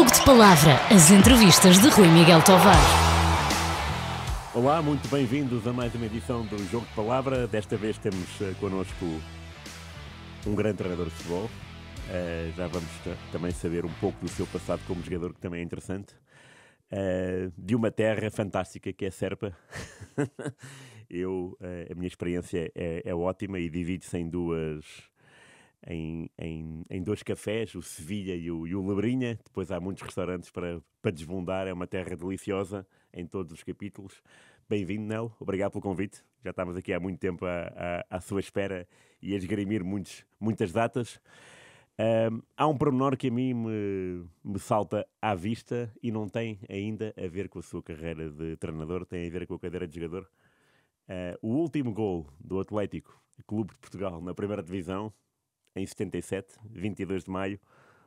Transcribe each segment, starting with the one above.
Jogo de Palavra, as entrevistas de Rui Miguel Tovar. Olá, muito bem-vindos a mais uma edição do Jogo de Palavra. Desta vez temos eh, connosco um grande treinador de futebol. Uh, já vamos também saber um pouco do seu passado como jogador, que também é interessante. Uh, de uma terra fantástica que é Serpa. Eu, uh, a minha experiência é, é ótima e divide-se em duas em, em, em dois cafés, o Sevilha e o, e o Lebrinha. Depois há muitos restaurantes para, para desbundar, é uma terra deliciosa em todos os capítulos. Bem-vindo, Nel, obrigado pelo convite. Já estávamos aqui há muito tempo à, à, à sua espera e a esgrimir muitos, muitas datas. Um, há um pormenor que a mim me, me, salta à vista e não tem ainda a ver com a sua carreira de treinador, tem a ver com a cadeira de jogador. Uh, o último gol do Atlético Clube de Portugal na primeira divisão em 77, 22 de maio,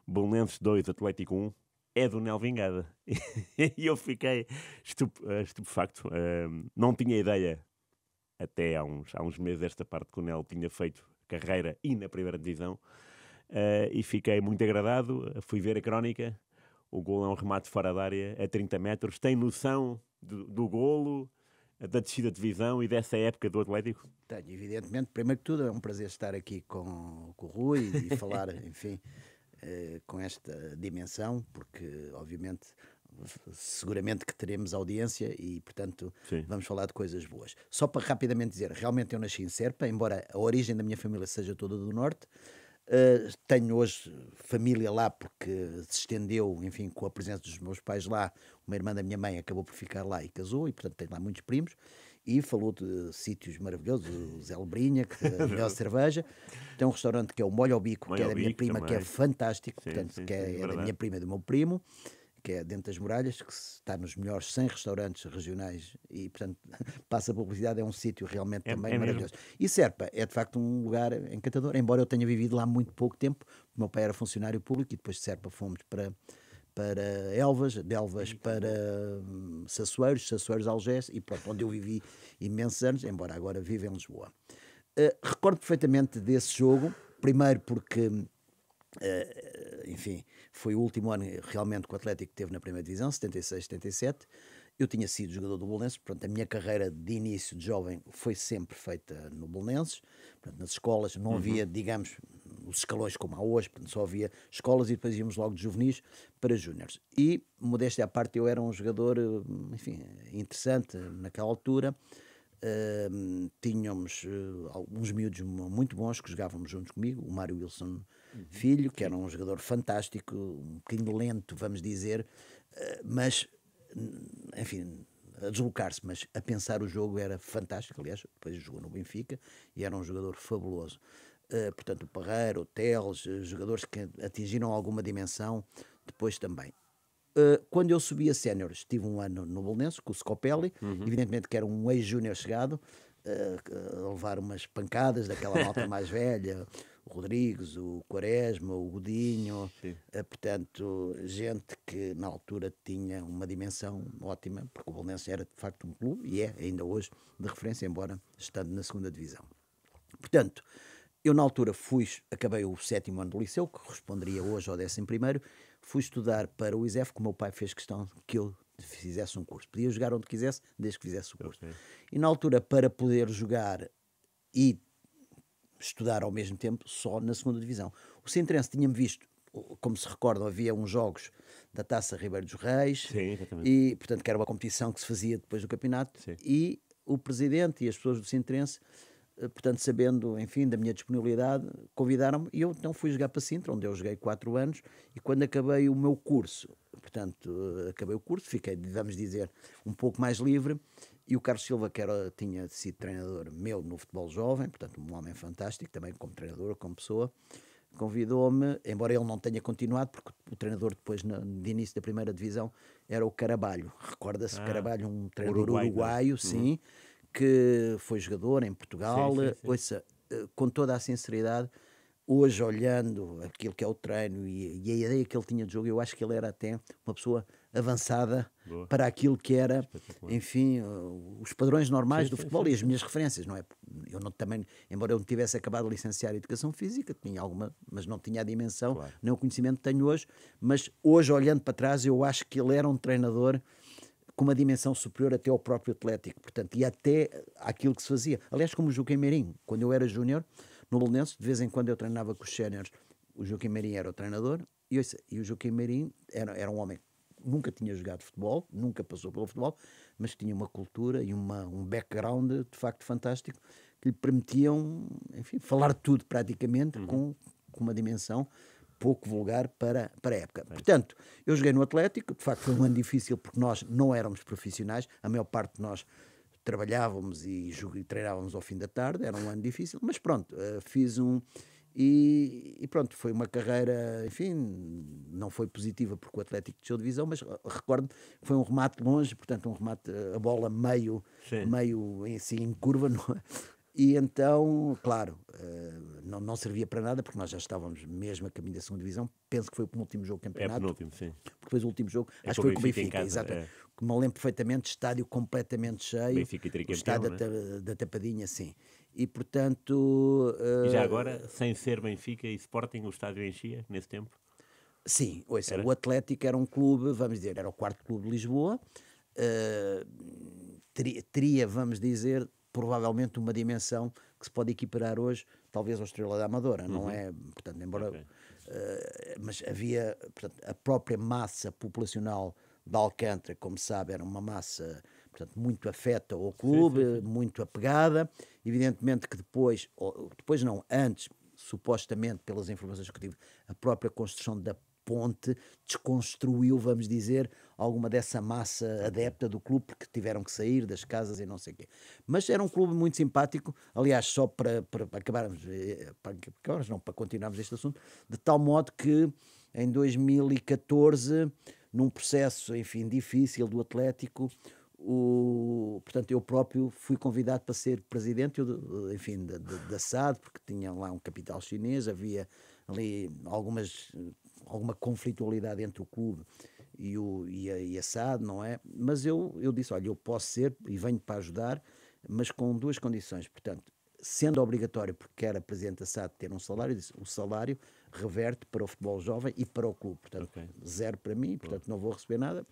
Bolonenses 2, Atlético 1, é do Nel Vingada. e eu fiquei estup eh, estupefacto. Uh, não tinha ideia, até há uns, há uns meses, desta parte que o Nel tinha feito carreira e na primeira divisão. Uh, e fiquei muito agradado. Fui ver a crónica. O gol é um remate fora da área a 30 metros. Tem noção do, do golo, da descida de divisão e dessa época do Atlético? Tenho, evidentemente. Primeiro que tudo, é um prazer estar aqui com, com o Rui e falar, enfim, eh, com esta dimensão, porque, obviamente, seguramente que teremos audiência e, portanto, Sim. vamos falar de coisas boas. Só para rapidamente dizer, realmente eu nasci em Serpa, embora a origem da minha família seja toda do Norte, eh, tenho hoje família lá porque se estendeu, enfim, com a presença dos meus pais lá. Uma irmã da minha mãe acabou por ficar lá e casou, e portanto tenho lá muitos primos. E falou de sítios maravilhosos, o Zé Lebrinha, que é a melhor cerveja. Tem um restaurante que é o Molho ao Bico, Molho que é da minha prima, também. que é fantástico, sim, portanto, sim, que é, sim, é da minha prima e do meu primo que é dentro das muralhas, que está nos melhores 100 restaurantes regionais e, portanto, passa a publicidade, é um sítio realmente é, é também é maravilhoso. Mesmo. E Serpa é, de facto, um lugar encantador, embora eu tenha vivido lá muito pouco tempo, o meu pai era funcionário público e depois de Serpa fomos para para Elvas, de Elvas para hum, Sassueiros, Sassueiros Algés e pronto, onde eu vivi imensos anos, embora agora viva em Lisboa. Uh, recordo perfeitamente desse jogo, primeiro porque, uh, enfim, foi o último ano realmente que o Atlético teve na primeira divisão, 76, 77. Eu tinha sido jogador do Bolonenses, portanto, a minha carreira de início de jovem foi sempre feita no Bolonenses. Portanto, nas escolas não uhum. havia, digamos, os escalões como há hoje, portanto, só havia escolas e depois íamos logo de juvenis para júniores. E, modéstia à parte, eu era um jogador, eh, enfim, interessante naquela altura. Uh, tínhamos uh, alguns miúdos muito bons que jogávamos juntos comigo, o Mário Wilson Uhum. filho, que era um jogador fantástico, um bocadinho lento, vamos dizer, eh, mas, enfim, a deslocar-se, mas a pensar o jogo era fantástico. Aliás, depois jogou no Benfica e era um jogador fabuloso. Eh, portanto, o Parreiro, o Teles, eh, jogadores que atingiram alguma dimensão depois também. Uh, quando eu subi a séniores, tive um ano no Bolonense, com o Scopelli, uhum. evidentemente que era um ex-júnior chegado, a levar umas pancadas daquela malta mais velha, o Rodrigues, o Quaresma, o Godinho, uh, portanto, gente que na altura tinha uma dimensão ótima, porque o Bolonense era de facto um clube, e é ainda hoje, de referência, embora estando na segunda divisão. Portanto, eu na altura fui, acabei o sétimo ano do liceu, que corresponderia hoje ao décimo primeiro, fui estudar para o ISEF, que o meu pai fez questão que eu fizesse um curso. Podia jogar onde quisesse, desde que fizesse o curso. Okay. E na altura, para poder jogar e estudar ao mesmo tempo, só na segunda divisão. O Centrense tinha-me visto, como se recordam, havia uns jogos da Taça Ribeiro dos Reis, Sim, e portanto que era uma competição que se fazia depois do campeonato, Sim. e o presidente e as pessoas do Centrense eh, portanto, sabendo, enfim, da minha disponibilidade, convidaram-me e eu então fui jogar para Sintra, onde eu joguei quatro anos, e quando acabei o meu curso, portanto, eh, acabei o curso, fiquei, vamos dizer, um pouco mais livre, e o Carlos Silva, que era, tinha sido treinador meu no futebol jovem, portanto, um homem fantástico, também como treinador, como pessoa, convidou-me, embora ele não tenha continuado, porque o treinador depois, na, de início da primeira divisão, era o Carabalho. Recorda-se, ah, Carabalho, um treinador uruguaio, uruguaio uhum. sim, uhum que foi jogador em Portugal. Sim, sim, eh, sim. Ouça, eh, com toda a sinceridade, hoje olhando aquilo que é o treino e, e, a ideia que ele tinha de jogo, eu acho que ele era até uma pessoa avançada Boa. para aquilo que era, enfim, os padrões normais sim, do futebol sim, sim. e as minhas referências, não é? Eu não, também, embora eu não tivesse acabado de licenciar em Educação Física, tinha alguma, mas não tinha a dimensão, claro. nem o conhecimento que tenho hoje, mas hoje, olhando para trás, eu acho que ele era um treinador com uma dimensão superior até ao próprio Atlético, portanto, e até aquilo que se fazia. Aliás, como o Joaquim Marinho, quando eu era júnior, no Belenenses, de vez em quando eu treinava com os séniores, o Joaquim Marinho era o treinador, e, e o Joaquim Marinho era, era um homem nunca tinha jogado futebol, nunca passou pelo futebol, mas tinha uma cultura e uma, um background de facto fantástico que lhe permitiam, enfim, falar tudo praticamente uhum. com, com uma dimensão pouco vulgar para, para a época. Portanto, eu joguei no Atlético, de facto foi um ano difícil porque nós não éramos profissionais, a maior parte de nós trabalhávamos e, e treinávamos ao fim da tarde, era um ano difícil, mas pronto, eh, fiz um. E, e, pronto, foi uma carreira, enfim, não foi positiva porque o Atlético deixou de divisão, mas eh, recordo que foi um remate longe, portanto, um remate, eh, a bola meio, meio assim, em curva, E então, claro, eh, não, não servia para nada, porque nós já estávamos mesmo a caminho da segunda divisão. Penso que foi o penúltimo jogo do é campeonato. É penúltimo, sim. Porque foi o último jogo, é acho que foi com o Benfica, exato. É. Que me lembro perfeitamente, estádio completamente cheio. Benfica e o estádio né? da, é? da tapadinha, sim. E portanto. E já eh, agora, sem ser Benfica e Sporting, o estádio enchia nesse tempo? Sim, ouça, o Atlético era um clube, vamos dizer, era o quarto clube de Lisboa. Uh, eh, teria, teria, vamos dizer, provavelmente uma dimensão que se pode equiparar hoje, talvez ao Estrela da Amadora, uhum. não é? Portanto, embora. Okay. Uh, mas havia portanto, a própria massa populacional de Alcântara, como sabe, era uma massa portanto, muito afeta ao clube, sim, sim, sim. muito apegada. Evidentemente que depois, ou, depois não, antes, supostamente, pelas informações que tive, a própria construção da ponte desconstruiu, vamos dizer, alguma dessa massa adepta do clube, porque tiveram que sair das casas e não sei o quê. Mas era um clube muito simpático, aliás, só para, para acabarmos, eh, para, não, para continuarmos este assunto, de tal modo que em 2014, num processo, enfim, difícil do Atlético, o, portanto, eu próprio fui convidado para ser presidente, eu, enfim, da SAD, porque tinha lá um capital chinês, havia ali algumas alguma conflitualidade entre o clube e, o, e, a, e a SAD, não é? Mas eu, eu disse: olha, eu posso ser e venho para ajudar, mas com duas condições. Portanto, sendo obrigatório, porque era presidente da SAD ter um salário, disse, o salário reverte para o futebol jovem e para o clube. Portanto, okay. zero para mim, portanto, não vou receber nada,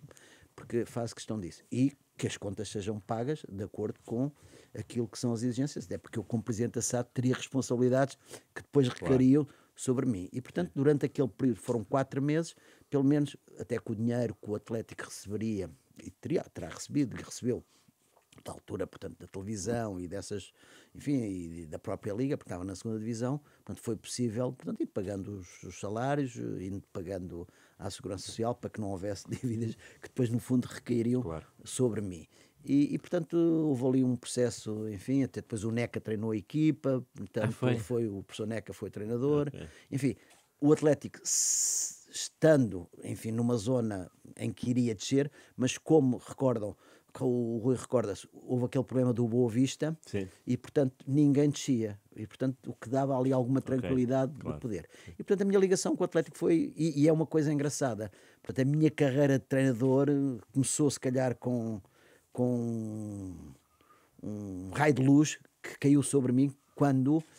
porque faço questão disso. E que as contas sejam pagas de acordo com aquilo que são as exigências, até porque eu, como presidente da SAD, teria responsabilidades que depois claro sobre mim. E, portanto, durante aquele período, foram quatro meses, pelo menos até com o dinheiro que o Atlético receberia, e teria, terá recebido, e recebeu, da altura, portanto, da televisão e dessas, enfim, e da própria Liga, porque estava na segunda divisão, portanto, foi possível, portanto, ir pagando os, os salários, indo pagando à Segurança Social para que não houvesse dívidas que depois, no fundo, recairiam claro. sobre mim. E, e, portanto houve ali um processo, enfim, até depois o NECA treinou a equipa, portanto ah, foi? foi? o professor NECA foi treinador. Okay. Enfim, o Atlético estando, enfim, numa zona em que iria descer, mas como recordam, o Rui recorda-se, houve aquele problema do Boa Vista Sim. e, portanto, ninguém descia. E, portanto, o que dava ali alguma tranquilidade okay, claro. do poder. E, portanto, a minha ligação com o Atlético foi, e, e é uma coisa engraçada, portanto, a minha carreira de treinador começou, se calhar, com com um raio de luz que caiu sobre mim quando uh,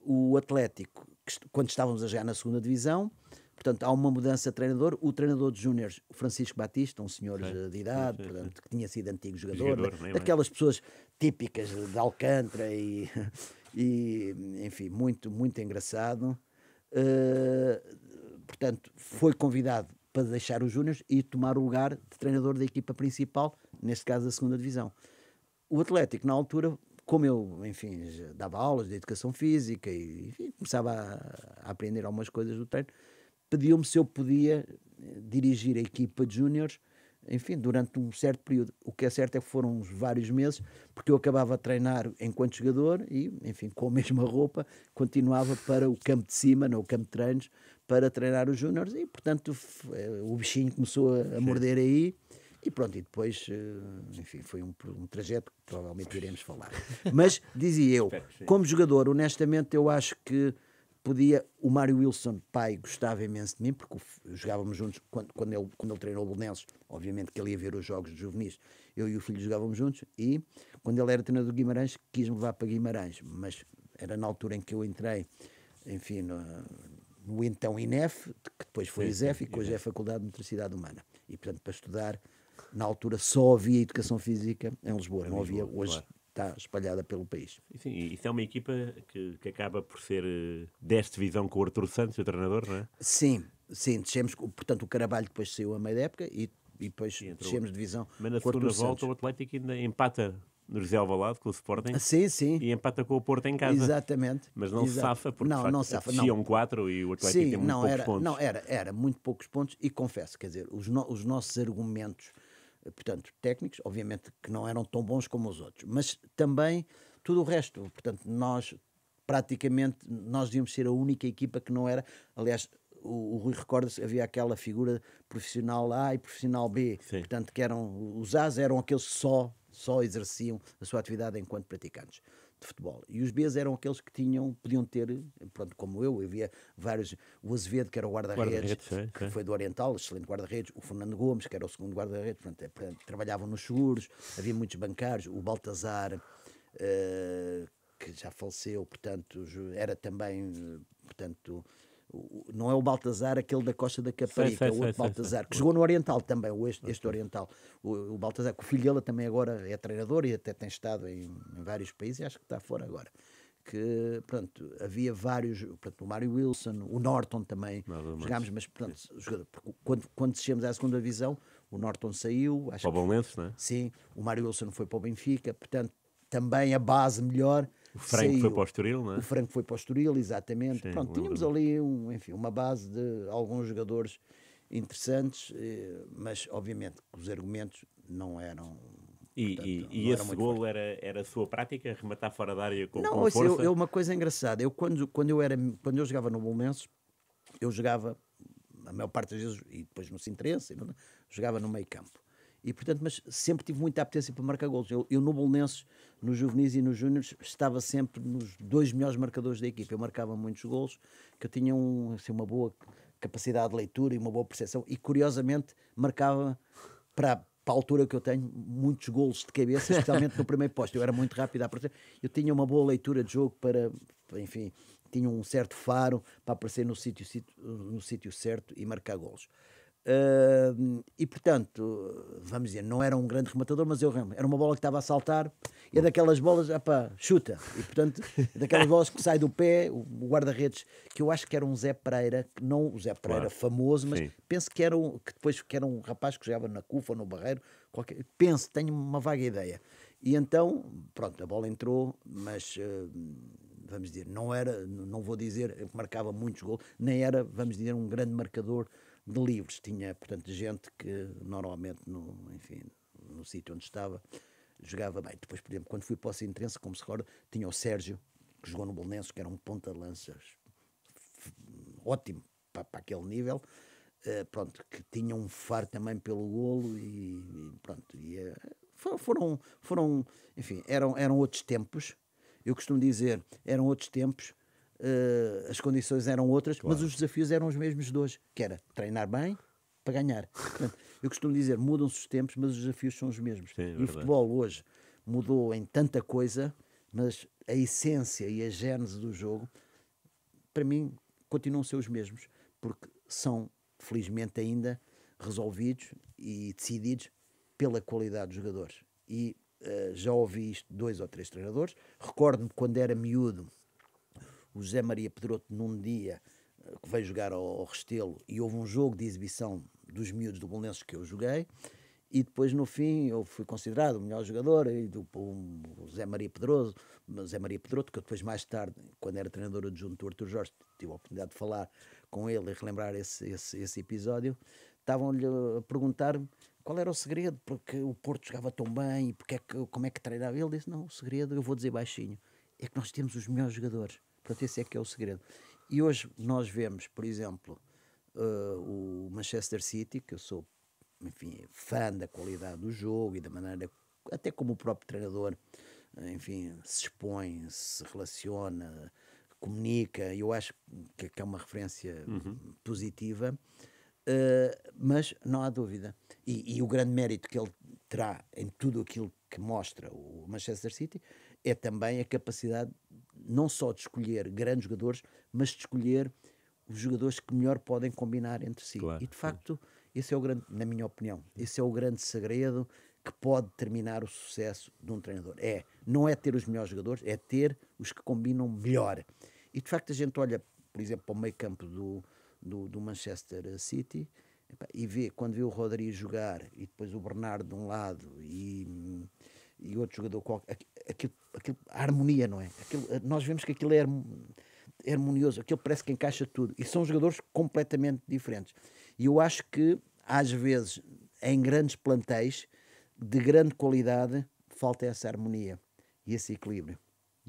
o Atlético, quando estávamos a jogar na segunda divisão, portanto, há uma mudança de treinador. O treinador de júniores, Francisco Batista, um senhor sim, de idade, sim, sim, que tinha sido antigo jogador, jogador né? daquelas pessoas típicas de Alcântara e, e enfim, muito, muito engraçado. Uh, portanto, foi convidado para deixar os Júniors e tomar o lugar de treinador da equipa principal, neste caso da segunda divisão. O Atlético, na altura, como eu, enfim, dava aulas de educação física e, enfim, começava a, a, aprender algumas coisas do treino, pediu-me se eu podia eh, dirigir a equipa de Júniors, enfim, durante um certo período. O que é certo é que foram uns vários meses, porque eu acabava a treinar enquanto jogador e, enfim, com a mesma roupa, continuava para o campo de cima, no campo de treinos, para treinar os júniores e, portanto, eh, o bichinho começou a, morder aí. E pronto, e depois, eh, enfim, foi um, um trajeto que provavelmente iremos falar. Mas, dizia eu, como jogador, honestamente, eu acho que podia. O Mário Wilson, pai, gostava imenso de mim, porque jogávamos juntos quando, quando, ele, quando ele treinou o Bolonenses. Obviamente que ele ia ver os jogos de juvenis. Eu e o filho jogávamos juntos. E quando ele era treinador de Guimarães, quis-me levar para Guimarães. Mas era na altura em que eu entrei, enfim, no, no então INEF, que depois foi ISEF e que hoje é a Faculdade de Metricidade Humana. E, portanto, para estudar, na altura só havia educação física em Lisboa, não havia hoje. Claro está espalhada pelo país. e Sim, isso é uma equipa que, que acaba por ser deste eh, desta divisão com o Arthur Santos, o treinador, não é? Sim, sim, descemos, portanto, o Carabalho depois saiu a meio da época e, e depois sim, de divisão. Mas na segunda volta Santos. o Atlético ainda empata no José Alvalade com o Sporting. Ah, sim, sim. E empata com o Porto em casa. Exatamente. Mas não Exato. safa porque não, não safa, não. 4 e o Atlético sim, tem muito não, poucos era, pontos. Não, era, era muito poucos pontos e confesso, quer dizer, os, no, os nossos argumentos, eh, portanto, técnicos, obviamente que não eram tão bons como os outros, mas também tudo o resto, portanto, nós praticamente, nós devíamos ser a única equipa que não era, aliás, o, o Rui recorda-se, havia aquela figura profissional A e profissional B, sim. portanto, que eram, os As eram aqueles só só exerciam a sua atividade enquanto praticantes de futebol. E os Bs eram aqueles que tinham, podiam ter, pronto, como eu, havia vários, o Azevedo, que era o guarda-redes, guarda que é, foi do Oriental, excelente guarda-redes, o Fernando Gomes, que era o segundo guarda-redes, é, trabalhavam nos seguros, havia muitos bancários, o Baltazar, uh, que já faleceu, portanto, era também, eh, portanto, não é o Baltazar, aquele da Costa da Caparica, o outro Baltazar, que jogou no Oriental também, o este, este Oriental. O, o Baltazar, que o filho dele também agora é treinador e até tem estado em, em vários países e acho que está fora agora. Que, pronto, havia vários, pronto, o Mário Wilson, o Norton também, Nada jogámos, mas, pronto, jogador, quando, quando à segunda divisão, o Norton saiu. Acho para o Bom não é? Sim, o Mário Wilson foi para o Benfica, portanto, também a base melhor o Franco saiu, foi para o Estoril, não é? O Franco foi para o Estoril, exatamente. Sim, Pronto, tínhamos ali um, enfim, uma base de alguns jogadores interessantes, eh, mas obviamente os argumentos não eram e, Portanto, e, e esse golo era, era a sua prática? Rematar fora da área com, não, com é força? Não, é uma coisa engraçada. Eu, quando, quando, eu era, quando eu jogava no Bolonenses, eu jogava, a maior parte das vezes, e depois no Sintrense, jogava no meio campo. E, portanto, mas sempre tive muita apetência para marcar golos. Eu, eu no Bolonenses, nos juvenis e nos júniores, estava sempre nos dois melhores marcadores da equipa. Eu marcava muitos golos, que eu tinha um, assim, uma boa capacidade de leitura e uma boa percepção. E, curiosamente, marcava para, para a altura que eu tenho, muitos golos de cabeça, especialmente no primeiro posto. Eu era muito rápido a aparecer. Eu tinha uma boa leitura de jogo para, enfim, tinha um certo faro para aparecer no sítio, no sítio certo e marcar golos. Uh, e portanto, vamos dizer, não era um grande rematador, mas eu lembro, era uma bola que estava a saltar, e é daquelas bolas, apá, chuta, e portanto, é daquelas bolas que sai do pé, o guarda-redes, que eu acho que era um Zé Pereira, que não o Zé Pereira claro. famoso, mas Sim. penso que era um, que depois que era um rapaz que jogava na Cufa ou no Barreiro, qualquer, penso, tenho uma vaga ideia. E então, pronto, a bola entrou, mas uh, vamos dizer, não era, não vou dizer, marcava muitos gols, nem era, vamos dizer, um grande marcador de livros. Tinha, portanto, gente que normalmente, no, enfim, no sítio onde estava, jogava bem. Depois, por exemplo, quando fui para o Sintrense, como se recorda, tinha o Sérgio, que jogou no Belenenses, que era um ponta-lanças ótimo para, para, aquele nível. Uh, pronto, que tinha um faro também pelo golo e, e pronto, e, uh, foram, foram, enfim, eram, eram outros tempos. Eu costumo dizer, eram outros tempos uh, as condições eram outras, claro. mas os desafios eram os mesmos de hoje, que era treinar bem para ganhar. Portanto, eu costumo dizer, mudam-se os tempos, mas os desafios são os mesmos. Sim, é e verdade. o futebol hoje mudou em tanta coisa, mas a essência e a gênese do jogo, para mim, continuam a ser os mesmos, porque são, felizmente ainda, resolvidos e decididos pela qualidade dos jogadores. E uh, já ouvi isto de dois ou três treinadores. Recordo-me quando era miúdo, o José Maria Pedroto, num dia eh, que veio jogar ao, ao Restelo, e houve um jogo de exibição dos miúdos do Bolonenses que eu joguei, e depois no fim eu fui considerado o melhor jogador e do Zé Maria Pedroso Zé Maria Pedroto que eu depois mais tarde quando era treinador adjunto do Artur Jorge tive a oportunidade de falar com ele e relembrar esse, esse, esse episódio estavam-lhe a perguntar qual era o segredo porque o Porto jogava tão bem e porque é que, como é que treinava ele disse não, o segredo eu vou dizer baixinho é que nós temos os melhores jogadores Portanto, esse é que é o segredo. E hoje nós vemos, por exemplo, uh, o Manchester City, que eu sou, enfim, fã da qualidade do jogo e da maneira, até como o próprio treinador, eh, enfim, se expõe, se relaciona, comunica, eu acho que, é uma referência uhum. positiva. Uh, mas não há dúvida. E, e, o grande mérito que ele terá em tudo aquilo que mostra o Manchester City é também a capacidade não só de escolher grandes jogadores, mas de escolher os jogadores que melhor podem combinar entre si. Claro, e de facto, sim. esse é o grande, na minha opinião, esse é o grande segredo que pode determinar o sucesso de um treinador. É, não é ter os melhores jogadores, é ter os que combinam melhor. E de facto a gente olha, por exemplo, para o meio campo do, do, do Manchester City e vê, quando vê o Rodrigo jogar e depois o Bernardo de um lado e hum, e outro jogador qualquer, aquilo, aquilo, a harmonia, não é? Aquilo, eh, nós vemos que aquilo é harmonioso, aquilo parece que encaixa tudo. E são jogadores completamente diferentes. E eu acho que, às vezes, em grandes plantéis de grande qualidade, falta essa harmonia e esse equilíbrio.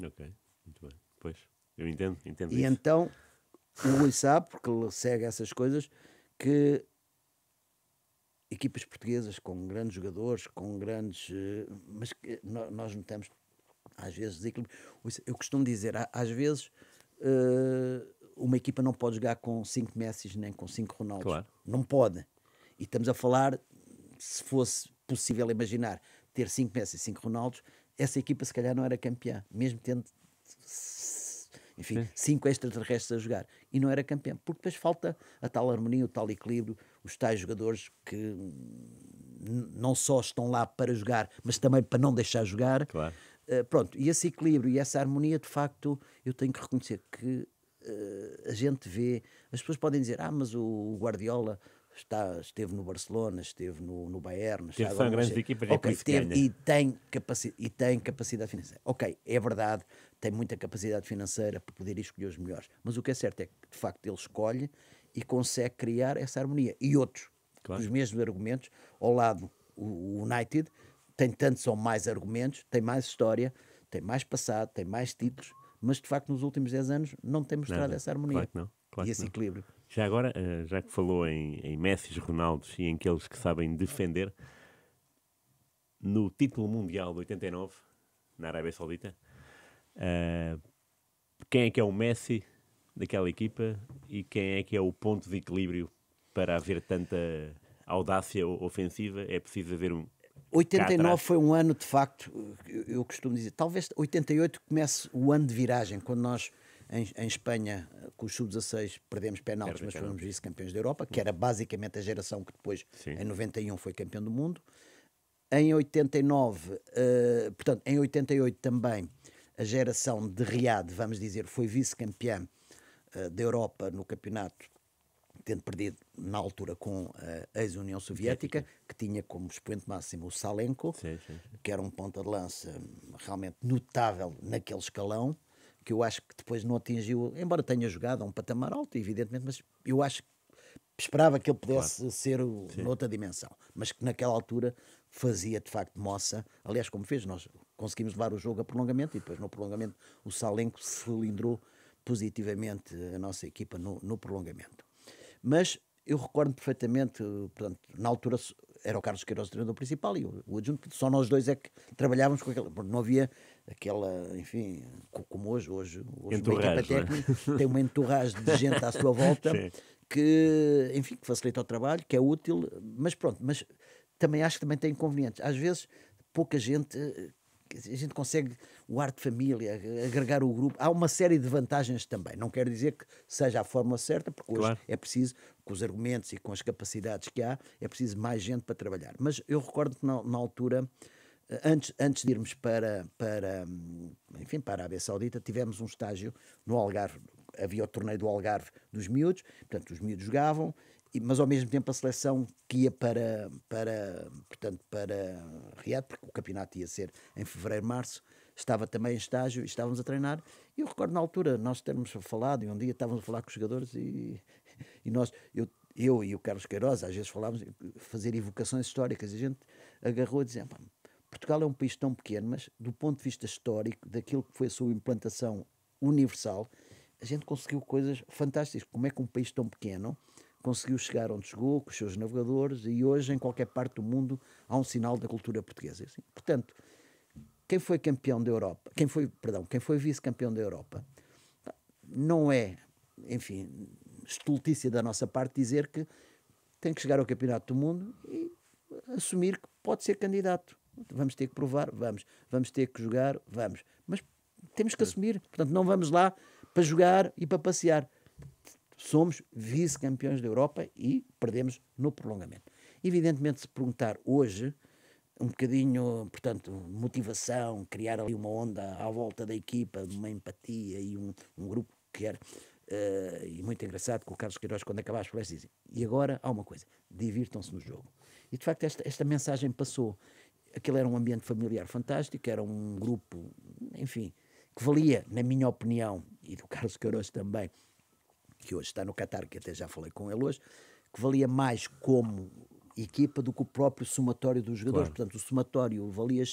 Ok, muito bem. Pois, eu entendo, entendo E isso. então, o Rui sabe, porque ele segue essas coisas, que equipas portuguesas com grandes jogadores, com grandes. Eh, mas nós notamos às vezes desequilíbrio. Eu costumo dizer, às vezes eh, uma equipa não pode jogar com cinco Messi nem com cinco Ronaldos. Claro. Não pode. E estamos a falar, se fosse possível imaginar, ter cinco Messi e cinco Ronaldos, essa equipa se calhar não era campeã, mesmo tendo enfim, Sim. cinco extraterrestres a jogar. E não era campeão, porque depois falta a tal harmonia, o tal equilíbrio, os tais jogadores que não só estão lá para jogar, mas também para não deixar jogar. Claro. Uh, pronto, e esse equilíbrio e essa harmonia, de facto, eu tenho que reconhecer que uh, a gente vê. As pessoas podem dizer, ah, mas o Guardiola está, esteve no Barcelona, esteve no, no Bayern. Teve está são grandes equipas okay, teve, e, tem e tem capacidade financeira. Ok, é verdade, tem muita capacidade financeira para poder escolher os melhores. Mas o que é certo é que, de facto, ele escolhe e consegue criar essa harmonia. E outros, claro. os mesmos argumentos, ao lado o United tem tantos ou mais argumentos, tem mais história, tem mais passado, tem mais títulos, mas de facto nos últimos 10 anos não tem mostrado Nada. essa harmonia claro que não, claro e esse não. equilíbrio. Já agora, eh, já que falou em, em Messi, Ronaldo e em aqueles que sabem defender, no título mundial de 89, na Arábia Saudita, uh, quem é que é o Messi daquela equipa e quem é que é o ponto de equilíbrio para haver tanta audácia ofensiva? É preciso haver um. 89 foi um ano, de facto, eu costumo dizer, talvez 88 comece o ano de viragem, quando nós em, em, Espanha, com os sub-16, perdemos penaltis, mas fomos vice-campeões da Europa, que era basicamente a geração que depois, Sim. em 91, foi campeão do mundo. Em 89, uh, eh, portanto, em 88 também, a geração de Riad, vamos dizer, foi vice-campeã eh, da Europa no campeonato, tendo perdido na altura com a eh, ex-União Soviética, que tinha como expoente máximo o Salenko, sim, sim, sim. que era um ponta de lança hum, realmente notável naquele escalão, que eu acho que depois não atingiu, embora tenha jogado a um patamar alto, evidentemente, mas eu acho que esperava que ele pudesse claro. ser o, noutra dimensão, mas que naquela altura fazia de facto moça. Aliás, como fez, nós conseguimos levar o jogo a prolongamento e depois no prolongamento o Salenko cilindrou positivamente a nossa equipa no, no prolongamento. Mas eu recordo perfeitamente, portanto, na altura era o Carlos Queiroz o treinador principal e o, o adjunto, só nós dois é que trabalhávamos com aquela, não havia aquela, enfim, como hoje, hoje, hoje enturrage, uma equipa é? técnica é? tem uma entorragem de gente à sua volta que, enfim, que facilita o trabalho, que é útil, mas pronto, mas também acho que também tem inconvenientes. Às vezes pouca gente eh, a gente consegue o ar de família, agregar o grupo. Há uma série de vantagens também. Não quero dizer que seja a fórmula certa, porque hoje é preciso, com os argumentos e com as capacidades que há, é preciso mais gente para trabalhar. Mas eu recordo que na, na altura eh, antes, antes de irmos para, para, hum, enfim, para a Arábia Saudita, tivemos um estágio no Algarve. Havia o torneio do Algarve dos miúdos, portanto, os miúdos jogavam mas ao mesmo tempo a seleção que ia para, para, portanto, para Riad, porque o campeonato ia ser em fevereiro, março, estava também em estágio, estávamos a treinar. E eu recordo na altura nós termos falado, e um dia estávamos a falar com os jogadores, e, e nós, eu, eu e o Carlos Queiroz, às vezes falávamos, fazer evocações históricas, e a gente agarrou e dizer Portugal é um país tão pequeno, mas do ponto de vista histórico, daquilo que foi a sua implantação universal, a gente conseguiu coisas fantásticas. Como é que um país tão pequeno conseguiu chegar onde chegou, com os seus navegadores, e hoje, em qualquer parte do mundo, há um sinal da cultura portuguesa. Assim, portanto, quem foi campeão da Europa, quem foi, perdão, quem foi vice-campeão da Europa, não é, enfim, estultícia da nossa parte dizer que tem que chegar ao Campeonato do Mundo e assumir que pode ser candidato. Vamos ter que provar, vamos. Vamos ter que jogar, vamos. Mas temos que assumir. Portanto, não vamos lá para jogar e para passear somos vice-campeões da Europa e perdemos no prolongamento. Evidentemente, se perguntar hoje, um bocadinho, portanto, motivação, criar ali uma onda à volta da equipa, uma empatia e um, um grupo que era. Uh, eh, e muito engraçado que o Carlos Queiroz, quando acabar as palestras, dizia: E agora há uma coisa, divirtam-se no jogo. E de facto, esta, esta mensagem passou. Aquilo era um ambiente familiar fantástico, era um grupo, enfim, que valia, na minha opinião, e do Carlos Queiroz também, que hoje está no Qatar, que até já falei com ele hoje, que valia mais como equipa do que o próprio somatório dos jogadores. Claro. Portanto, o somatório valia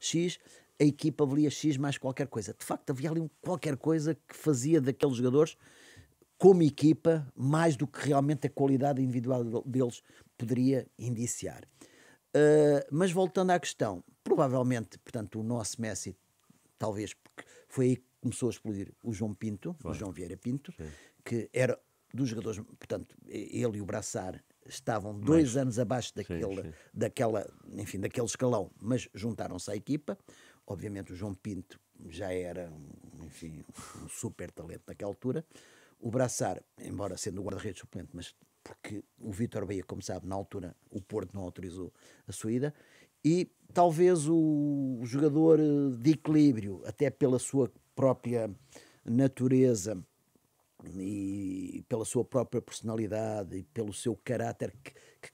X, a equipa valia X mais qualquer coisa. De facto, havia ali qualquer coisa que fazia daqueles jogadores, como equipa, mais do que realmente a qualidade individual deles poderia indiciar. Uh, mas voltando à questão, provavelmente, portanto, o nosso Messi, talvez porque foi aí que começou a explodir o João Pinto, claro. o João Vieira Pinto, Sim que era dos jogadores, portanto, ele e o Braçar estavam dois mas, anos abaixo daquele, sim, sim. daquela, enfim, daquele escalão, mas juntaram-se à equipa. Obviamente o João Pinto já era, enfim, um super talento naquela altura. O Braçar, embora sendo o guarda-redes suplente, mas porque o Vítor Bahia, como sabe, na altura o Porto não autorizou a sua ida, e talvez o jogador de equilíbrio, até pela sua própria natureza, e pela sua própria personalidade e pelo seu caráter que, que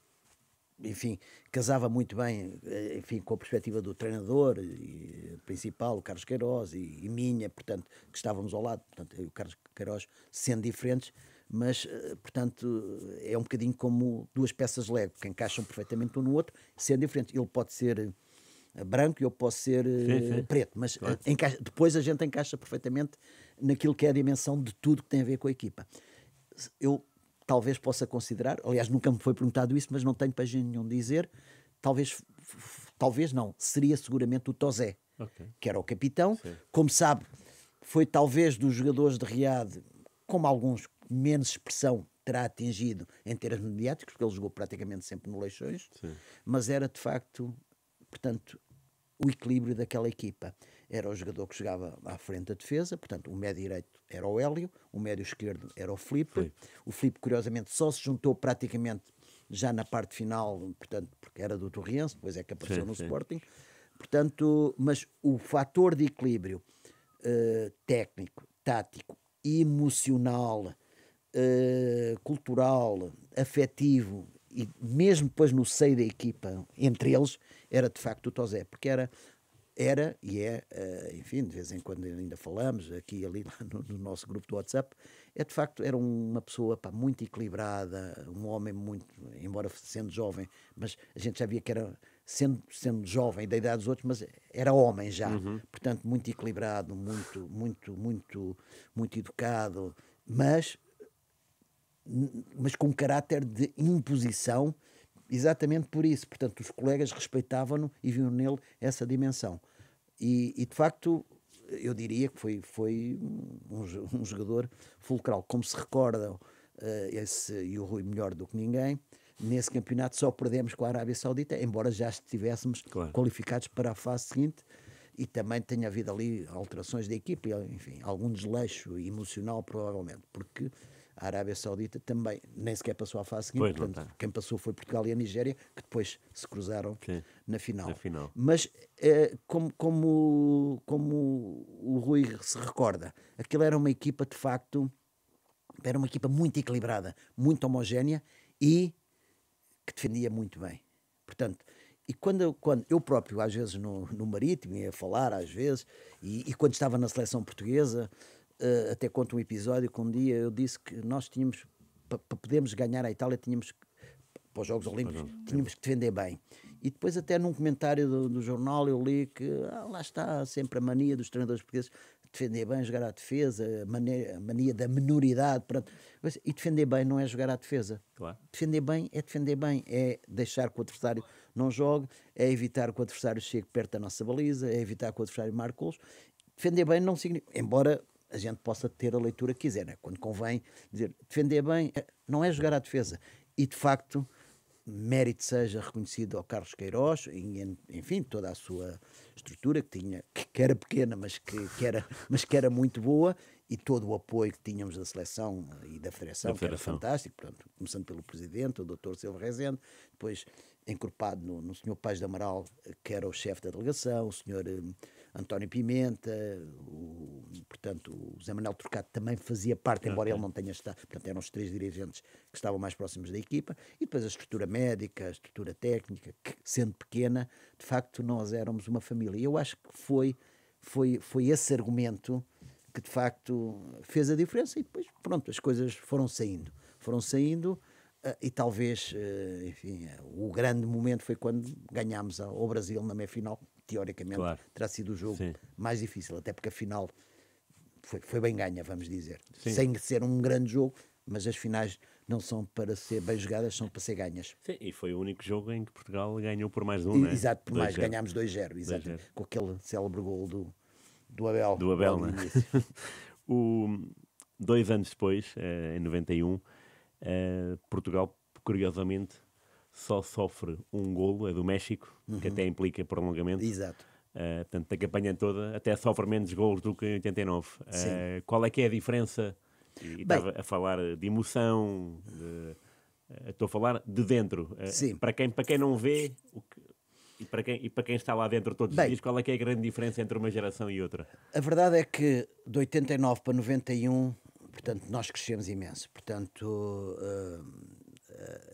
enfim, casava muito bem eh, enfim, com a perspectiva do treinador e, eh, principal, o Carlos Queiroz, e, e, minha, portanto, que estávamos ao lado, portanto, eu e o Carlos Queiroz sendo diferentes, mas, eh, portanto, é um bocadinho como duas peças Lego, que encaixam perfeitamente um no outro, sendo diferentes. Ele pode ser branco e eu posso ser sim, sim. preto, mas claro. depois a gente encaixa perfeitamente naquilo que é a dimensão de tudo que tem a ver com a equipa. Eu talvez possa considerar, aliás, nunca me foi perguntado isso, mas não tenho página nenhum dizer, talvez, talvez não, seria seguramente o Tozé, okay. que era o capitão. Sim. Como sabe, foi talvez dos jogadores de Riad, como alguns, menos expressão terá atingido em termos mediáticos, porque ele jogou praticamente sempre no Leixões, Sim. mas era de facto, portanto, o equilíbrio daquela equipa era o jogador que chegava à frente da defesa, portanto, o médio direito era o Hélio, o médio esquerdo era o Filipe. O Filipe, curiosamente, só se juntou praticamente já na parte final, portanto, porque era do Torriense, depois é que apareceu sim, no sim. Sporting. Portanto, mas o fator de equilíbrio uh, técnico, tático, emocional, uh, cultural, afetivo e mesmo depois no seio da equipa, entre eles, era de facto o Tozé, porque era era e é, eh, enfim, de vez em quando ainda falamos aqui e ali no, no, nosso grupo do WhatsApp, é de facto era uma pessoa pá, muito equilibrada, um homem muito, embora sendo jovem, mas a gente já via que era sendo, sendo jovem da idade dos outros, mas era homem já, uhum. portanto muito equilibrado, muito, muito, muito, muito educado, mas mas com um caráter de imposição exatamente por isso. Portanto, os colegas respeitavam-no e viam nele essa dimensão. E, e, de facto, eu diria que foi, foi um, um jogador fulcral. Como se recordam, uh, eh, esse, e o Rui melhor do que ninguém, nesse campeonato só perdemos com a Arábia Saudita, embora já estivéssemos claro. qualificados para a fase seguinte. E também tenha havido ali alterações da equipe, enfim, algum desleixo emocional, provavelmente, porque a Arábia Saudita também nem sequer passou à fase seguinte. Pois, portanto, quem passou foi Portugal e a Nigéria, que depois se cruzaram Sim, na, final. na, final. Mas eh, como, como, como o Rui se recorda, aquilo era uma equipa de facto, era uma equipa muito equilibrada, muito homogénea e que defendia muito bem. Portanto, e quando eu, quando eu próprio, às vezes no, no Marítimo, ia falar às vezes, e, e quando estava na seleção portuguesa, Uh, até conto um episódio que um dia eu disse que nós tínhamos, para podermos ganhar a Itália, tínhamos para os Jogos Olímpicos, tínhamos que defender bem. E depois, até num comentário do, do jornal, eu li que ah, lá está sempre a mania dos treinadores portugueses defender bem, jogar à defesa, a mania, mania da minoridade. Pronto. E defender bem não é jogar à defesa. Claro. Defender bem é defender bem, é deixar que o adversário não jogue, é evitar que o adversário chegue perto da nossa baliza, é evitar que o adversário marque golos Defender bem não significa. Embora a gente possa ter a leitura que quiser. Né? Quando convém dizer defender bem, eh, não é jogar à defesa. E de facto, mérito seja reconhecido ao Carlos Queiroz, enfim, toda a sua estrutura que tinha, que era pequena, mas que, que era, mas que era muito boa, e todo o apoio que tínhamos da seleção eh, e da federação, da federação. era fantástico, portanto, começando pelo presidente, o Dr. Silva Rezende, depois encorpado no, no Sr. Paz de Amaral, eh, que era o chefe da delegação, o Senhor António Pimenta, o, portanto, o Zé Manuel Turcato também fazia parte, embora okay. ele não tenha estado. Portanto, eram os três dirigentes que estavam mais próximos da equipa. E depois a estrutura médica, a estrutura técnica, que, sendo pequena, de facto, nós éramos uma família. E eu acho que foi, foi, foi esse argumento que, de facto, fez a diferença. E depois, pronto, as coisas foram saindo. Foram saindo. Eh, e talvez, eh, enfim, eh, o grande momento foi quando ganhámos o Brasil na meia-final, teoricamente claro. terá sido o jogo Sim. mais difícil, até porque a final foi, foi bem ganha, vamos dizer. Sim. Sem ser um grande jogo, mas as finais não são para ser bem jogadas, são para ser ganhas. Sim, e foi o único jogo em que Portugal ganhou por mais de um, e, é? Exato, por dois mais, zero. ganhámos 2-0, exato, com aquele célebre gol do, do Abel. Do Abel, né? o, dois anos depois, eh, em 91, eh, Portugal, curiosamente, só sofre um golo, é do México, uhum. que até implica prolongamento. Exato. Uh, portanto, da campanha toda, até sofre menos golos do que em 89. Uh, ah, qual é que é a diferença? E, estava a falar de emoção, de, uh, estou a falar de dentro. Sim. Para quem, para quem não vê, o que, e para, quem, e para quem está lá dentro todos Bem, os dias, qual é que é a grande diferença entre uma geração e outra? A verdade é que de 89 para 91, portanto, nós crescemos imenso. Portanto, uh,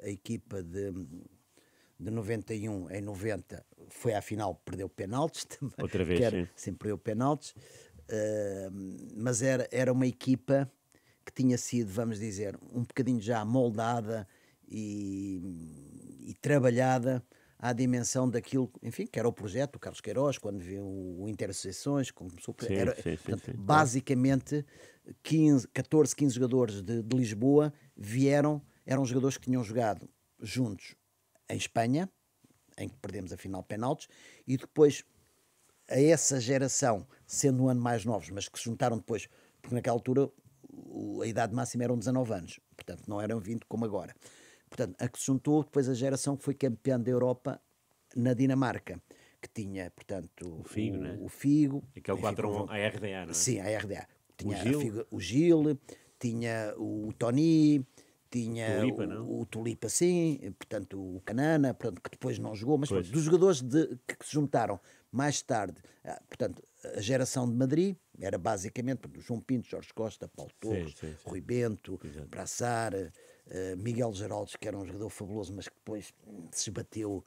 a, equipa de, de 91 em 90 foi à final, perdeu penaltis também. Outra vez, era, sim. Sempre perdeu penaltis. Uh, mas era, era uma equipa que tinha sido, vamos dizer, um bocadinho já moldada e, e trabalhada à dimensão daquilo, enfim, que era o projeto do Carlos Queiroz, quando viu o Interseções, começou sim, era, sim, portanto, sim, basicamente 15, 14, 15 jogadores de, de Lisboa vieram eram jogadores que tinham jogado juntos em Espanha, em que perdemos a final de penaltis, e depois a essa geração, sendo um ano mais novos, mas que se juntaram depois, porque naquela altura a idade máxima eram 19 anos, portanto não eram 20 como agora. Portanto, a que se juntou depois a geração que foi campeã da Europa na Dinamarca, que tinha, portanto, o Figo, o, né? o Figo. Aquele 4 a RDA, não é? Sim, a RDA. Tinha o Gil, Figo, o Gil tinha o Tony, tinha o Tulipa, o, o Tulipa, sim, portanto o Canana, portanto, que depois não jogou, mas dos jogadores de, que se juntaram mais tarde, ah, portanto, a geração de Madrid era basicamente portanto, João Pinto, Jorge Costa, Paulo Torres, sim, sim, sim. Rui Bento, Exato. Braçar, uh, ah, Miguel Geraldes, que era um jogador fabuloso, mas que depois se bateu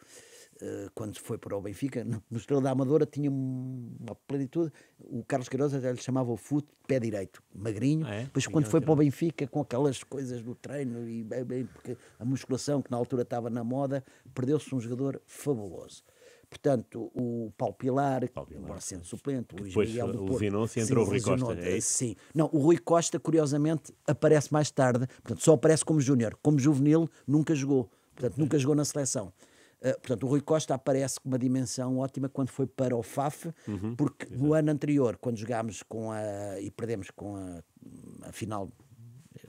eh, quando foi para o Benfica, no Estrela da Amadora tinha uma plenitude, o Carlos Queiroz até lhe chamava o fute pé direito, magrinho, ah, é? depois quando é foi para o Benfica com aquelas coisas do treino e bem, bem, porque a musculação que na altura estava na moda, perdeu-se um jogador fabuloso. Portanto, o Paulo Pilar, Paulo agora sendo suplente, o depois Miguel do Porto. entrou o Rui Costa, é isso? Sim. Não, o Rui Costa, curiosamente, aparece mais tarde. Portanto, só aparece como júnior. Como juvenil, nunca jogou. Portanto, nunca jogou na seleção. Eh, portanto, o Rui Costa aparece com uma dimensão ótima quando foi para o FAF, uhum, porque exatamente. no ano anterior, quando jogámos com a. e perdemos com a, a final,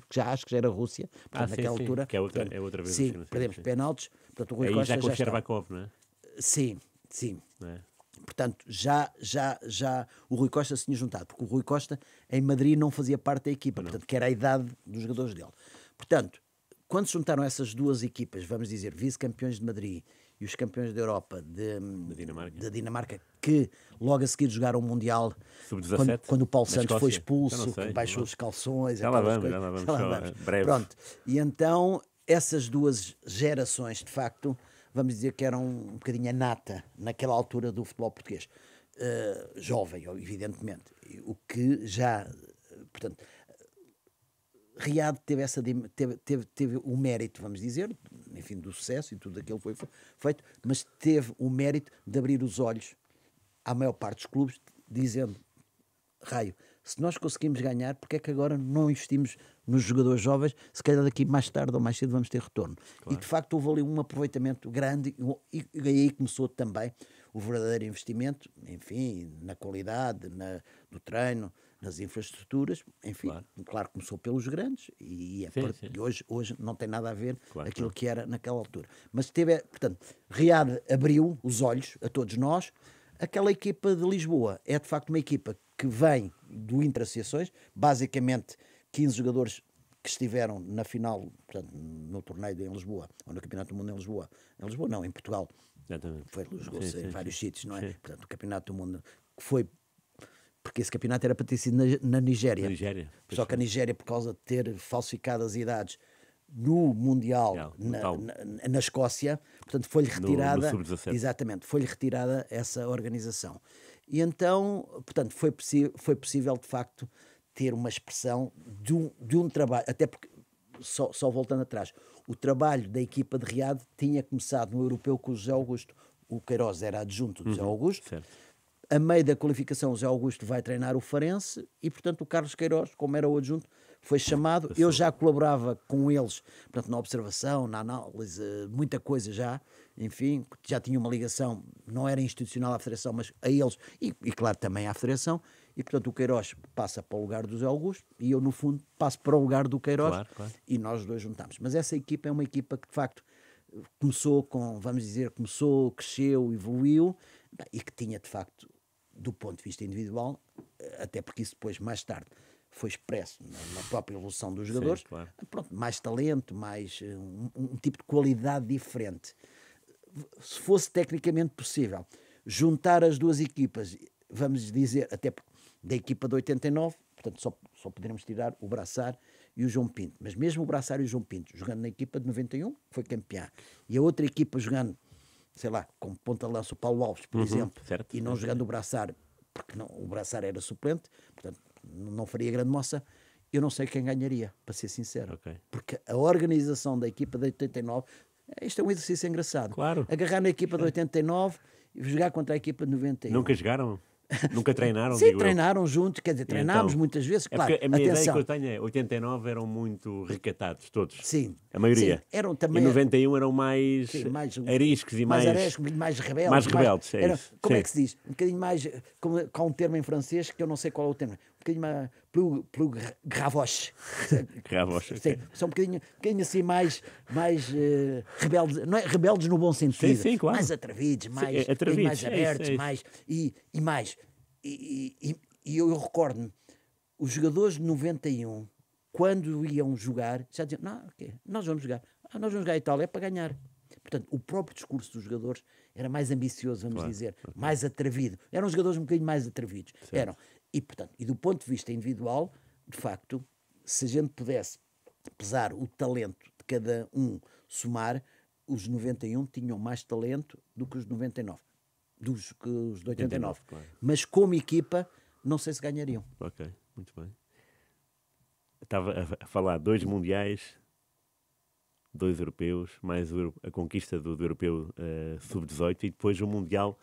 que já acho que já era a Rússia, portanto, ah, naquela sim, altura. Que é outra, portanto, é outra vez. Sim, China, perdemos sim. penaltis. Portanto, o Rui Aí Costa já com já o Sherbakov, não é? Sim, sim. É? Portanto, já, já, já o Rui Costa se tinha juntado, porque o Rui Costa em Madrid não fazia parte da equipa, não. portanto, que era a idade dos jogadores dele. Portanto, quando se juntaram essas duas equipas, vamos dizer, vice-campeões de Madrid e os campeões da Europa de, da, Dinamarca. da, Dinamarca. que logo a seguir jogaram o Mundial, quando, quando, o Paulo Santos foi expulso, sei, que baixou os calções. Já lá vamos, já lá vamos. Pronto. E então, essas duas gerações, de facto, vamos dizer que eram um bocadinho a nata naquela altura do futebol português. Uh, jovem, evidentemente. O que já, eh, portanto, Riad teve, essa, teve, teve, teve o mérito, vamos dizer, enfim, do sucesso e tudo aquilo foi feito, mas teve o mérito de abrir os olhos à maior parte dos clubes, dizendo: raio, se nós conseguimos ganhar, porque é que agora não investimos nos jogadores jovens? Se calhar daqui mais tarde ou mais cedo vamos ter retorno. Claro. E de facto houve ali um aproveitamento grande e, e aí começou também o verdadeiro investimento, enfim, na qualidade, na, do treino, nas infraestruturas, enfim, claro, claro começou pelos grandes e, é sim, sim. hoje, hoje não tem nada a ver claro, aquilo que era naquela altura. Mas teve, é, portanto, Riad abriu os olhos a todos nós. Aquela equipa de Lisboa é de facto uma equipa que vem do Interassociações, basicamente 15 jogadores que estiveram na final, portanto, no torneio em Lisboa, ou no Campeonato do Mundo em Lisboa, em Lisboa não, em Portugal, Exatamente. foi jogou-se em vários sítios, não é? Sim. Portanto, o Campeonato do Mundo que foi porque esse campeonato era para ter sido na, na Nigéria. Na Nigéria Só que a Nigéria, por causa de ter falsificado as idades no Mundial, na, na, na, Escócia, portanto foi-lhe retirada. No, no exatamente, foi-lhe retirada essa organização. E então, portanto, foi, foi possível de facto ter uma expressão de um, de um trabalho, até porque, só, só voltando atrás, o trabalho da equipa de Riad tinha começado no europeu com o José Augusto. O Queiroz era adjunto do uhum, José Augusto. Certo a meio da qualificação, o Zé Augusto vai treinar o Farense e, portanto, o Carlos Queiroz, como era o adjunto, foi chamado. Eu já colaborava com eles, portanto, na observação, na análise, muita coisa já. Enfim, já tinha uma ligação, não era institucional à Federação, mas a eles e, e claro, também à Federação. E, portanto, o Queiroz passa para o lugar do Zé Augusto e eu, no fundo, passo para o lugar do Queiroz claro, claro. e nós dois juntamos. Mas essa equipa é uma equipa que, de facto, começou com, vamos dizer, começou, cresceu, evoluiu e que tinha, de facto, do ponto de vista individual, eh, até porque isso depois, mais tarde, foi expresso na, própria evolução dos jogadores. Sim, claro. Ah, pronto, mais talento, mais eh, um, um, tipo de qualidade diferente. Se fosse tecnicamente possível juntar as duas equipas, vamos dizer, até da equipa de 89, portanto só, só poderíamos tirar o Braçar e o João Pinto. Mas mesmo o Braçar e o João Pinto, jogando na equipa de 91, foi campeão, e a outra equipa jogando sei lá, como ponta-lança o Paulo Alves, por uhum, exemplo, certo. e não jogando o Braçar, porque não, o Braçar era suplente, portanto não faria grande moça, eu não sei quem ganharia, para ser sincero. Okay. Porque a organização da equipa de 89, eh, isto é um exercício engraçado. Claro. Agarrar na equipa de 89 e jogar contra a equipa de 91. Nunca jogaram? Nunca treinaram? Sim, treinaram eu. juntos, quer dizer, treinámos então, muitas vezes, é claro. É a minha atenção. ideia que eu tenho é 89 eram muito recatados todos. Sim. A maioria. Sim, eram também. E 91 eram mais, sim, mais ariscos e mais. Mais ariscos, mais rebeldes. Mais rebeldes, mais, é Como é sim. é que se diz? Um bocadinho mais. Como, com um termo em francês que eu não sei qual é o termo bocadinho mais. pelo, pelo gravoche. gravoche. Sim, são um bocadinho, bocadinho assim mais, mais uh, rebeldes, não é? Rebeldes no bom sentido. Sim, sim, claro. Mais atrevidos, mais, é, sim, atrevidos, mais abertos, é isso, é isso. mais. E, e mais. E, e, e eu, eu recordo-me, os jogadores de 91, quando iam jogar, já diziam: não, okay, nós vamos jogar. Ah, nós vamos jogar a Itália é para ganhar. Portanto, o próprio discurso dos jogadores era mais ambicioso, vamos claro. dizer, mais atrevido. Eram jogadores um bocadinho mais atrevidos. Certo. Eram. E, portanto, e do ponto de vista individual, de facto, se a gente pudesse pesar o talento de cada um, somar, os 91 tinham mais talento do que os 99, dos que os 89. 89 claro. Mas como equipa, não sei se ganhariam. Ok, muito bem. Estava a falar dois mundiais, dois europeus, mais a conquista do, do europeu uh, eh, sub-18 e depois o mundial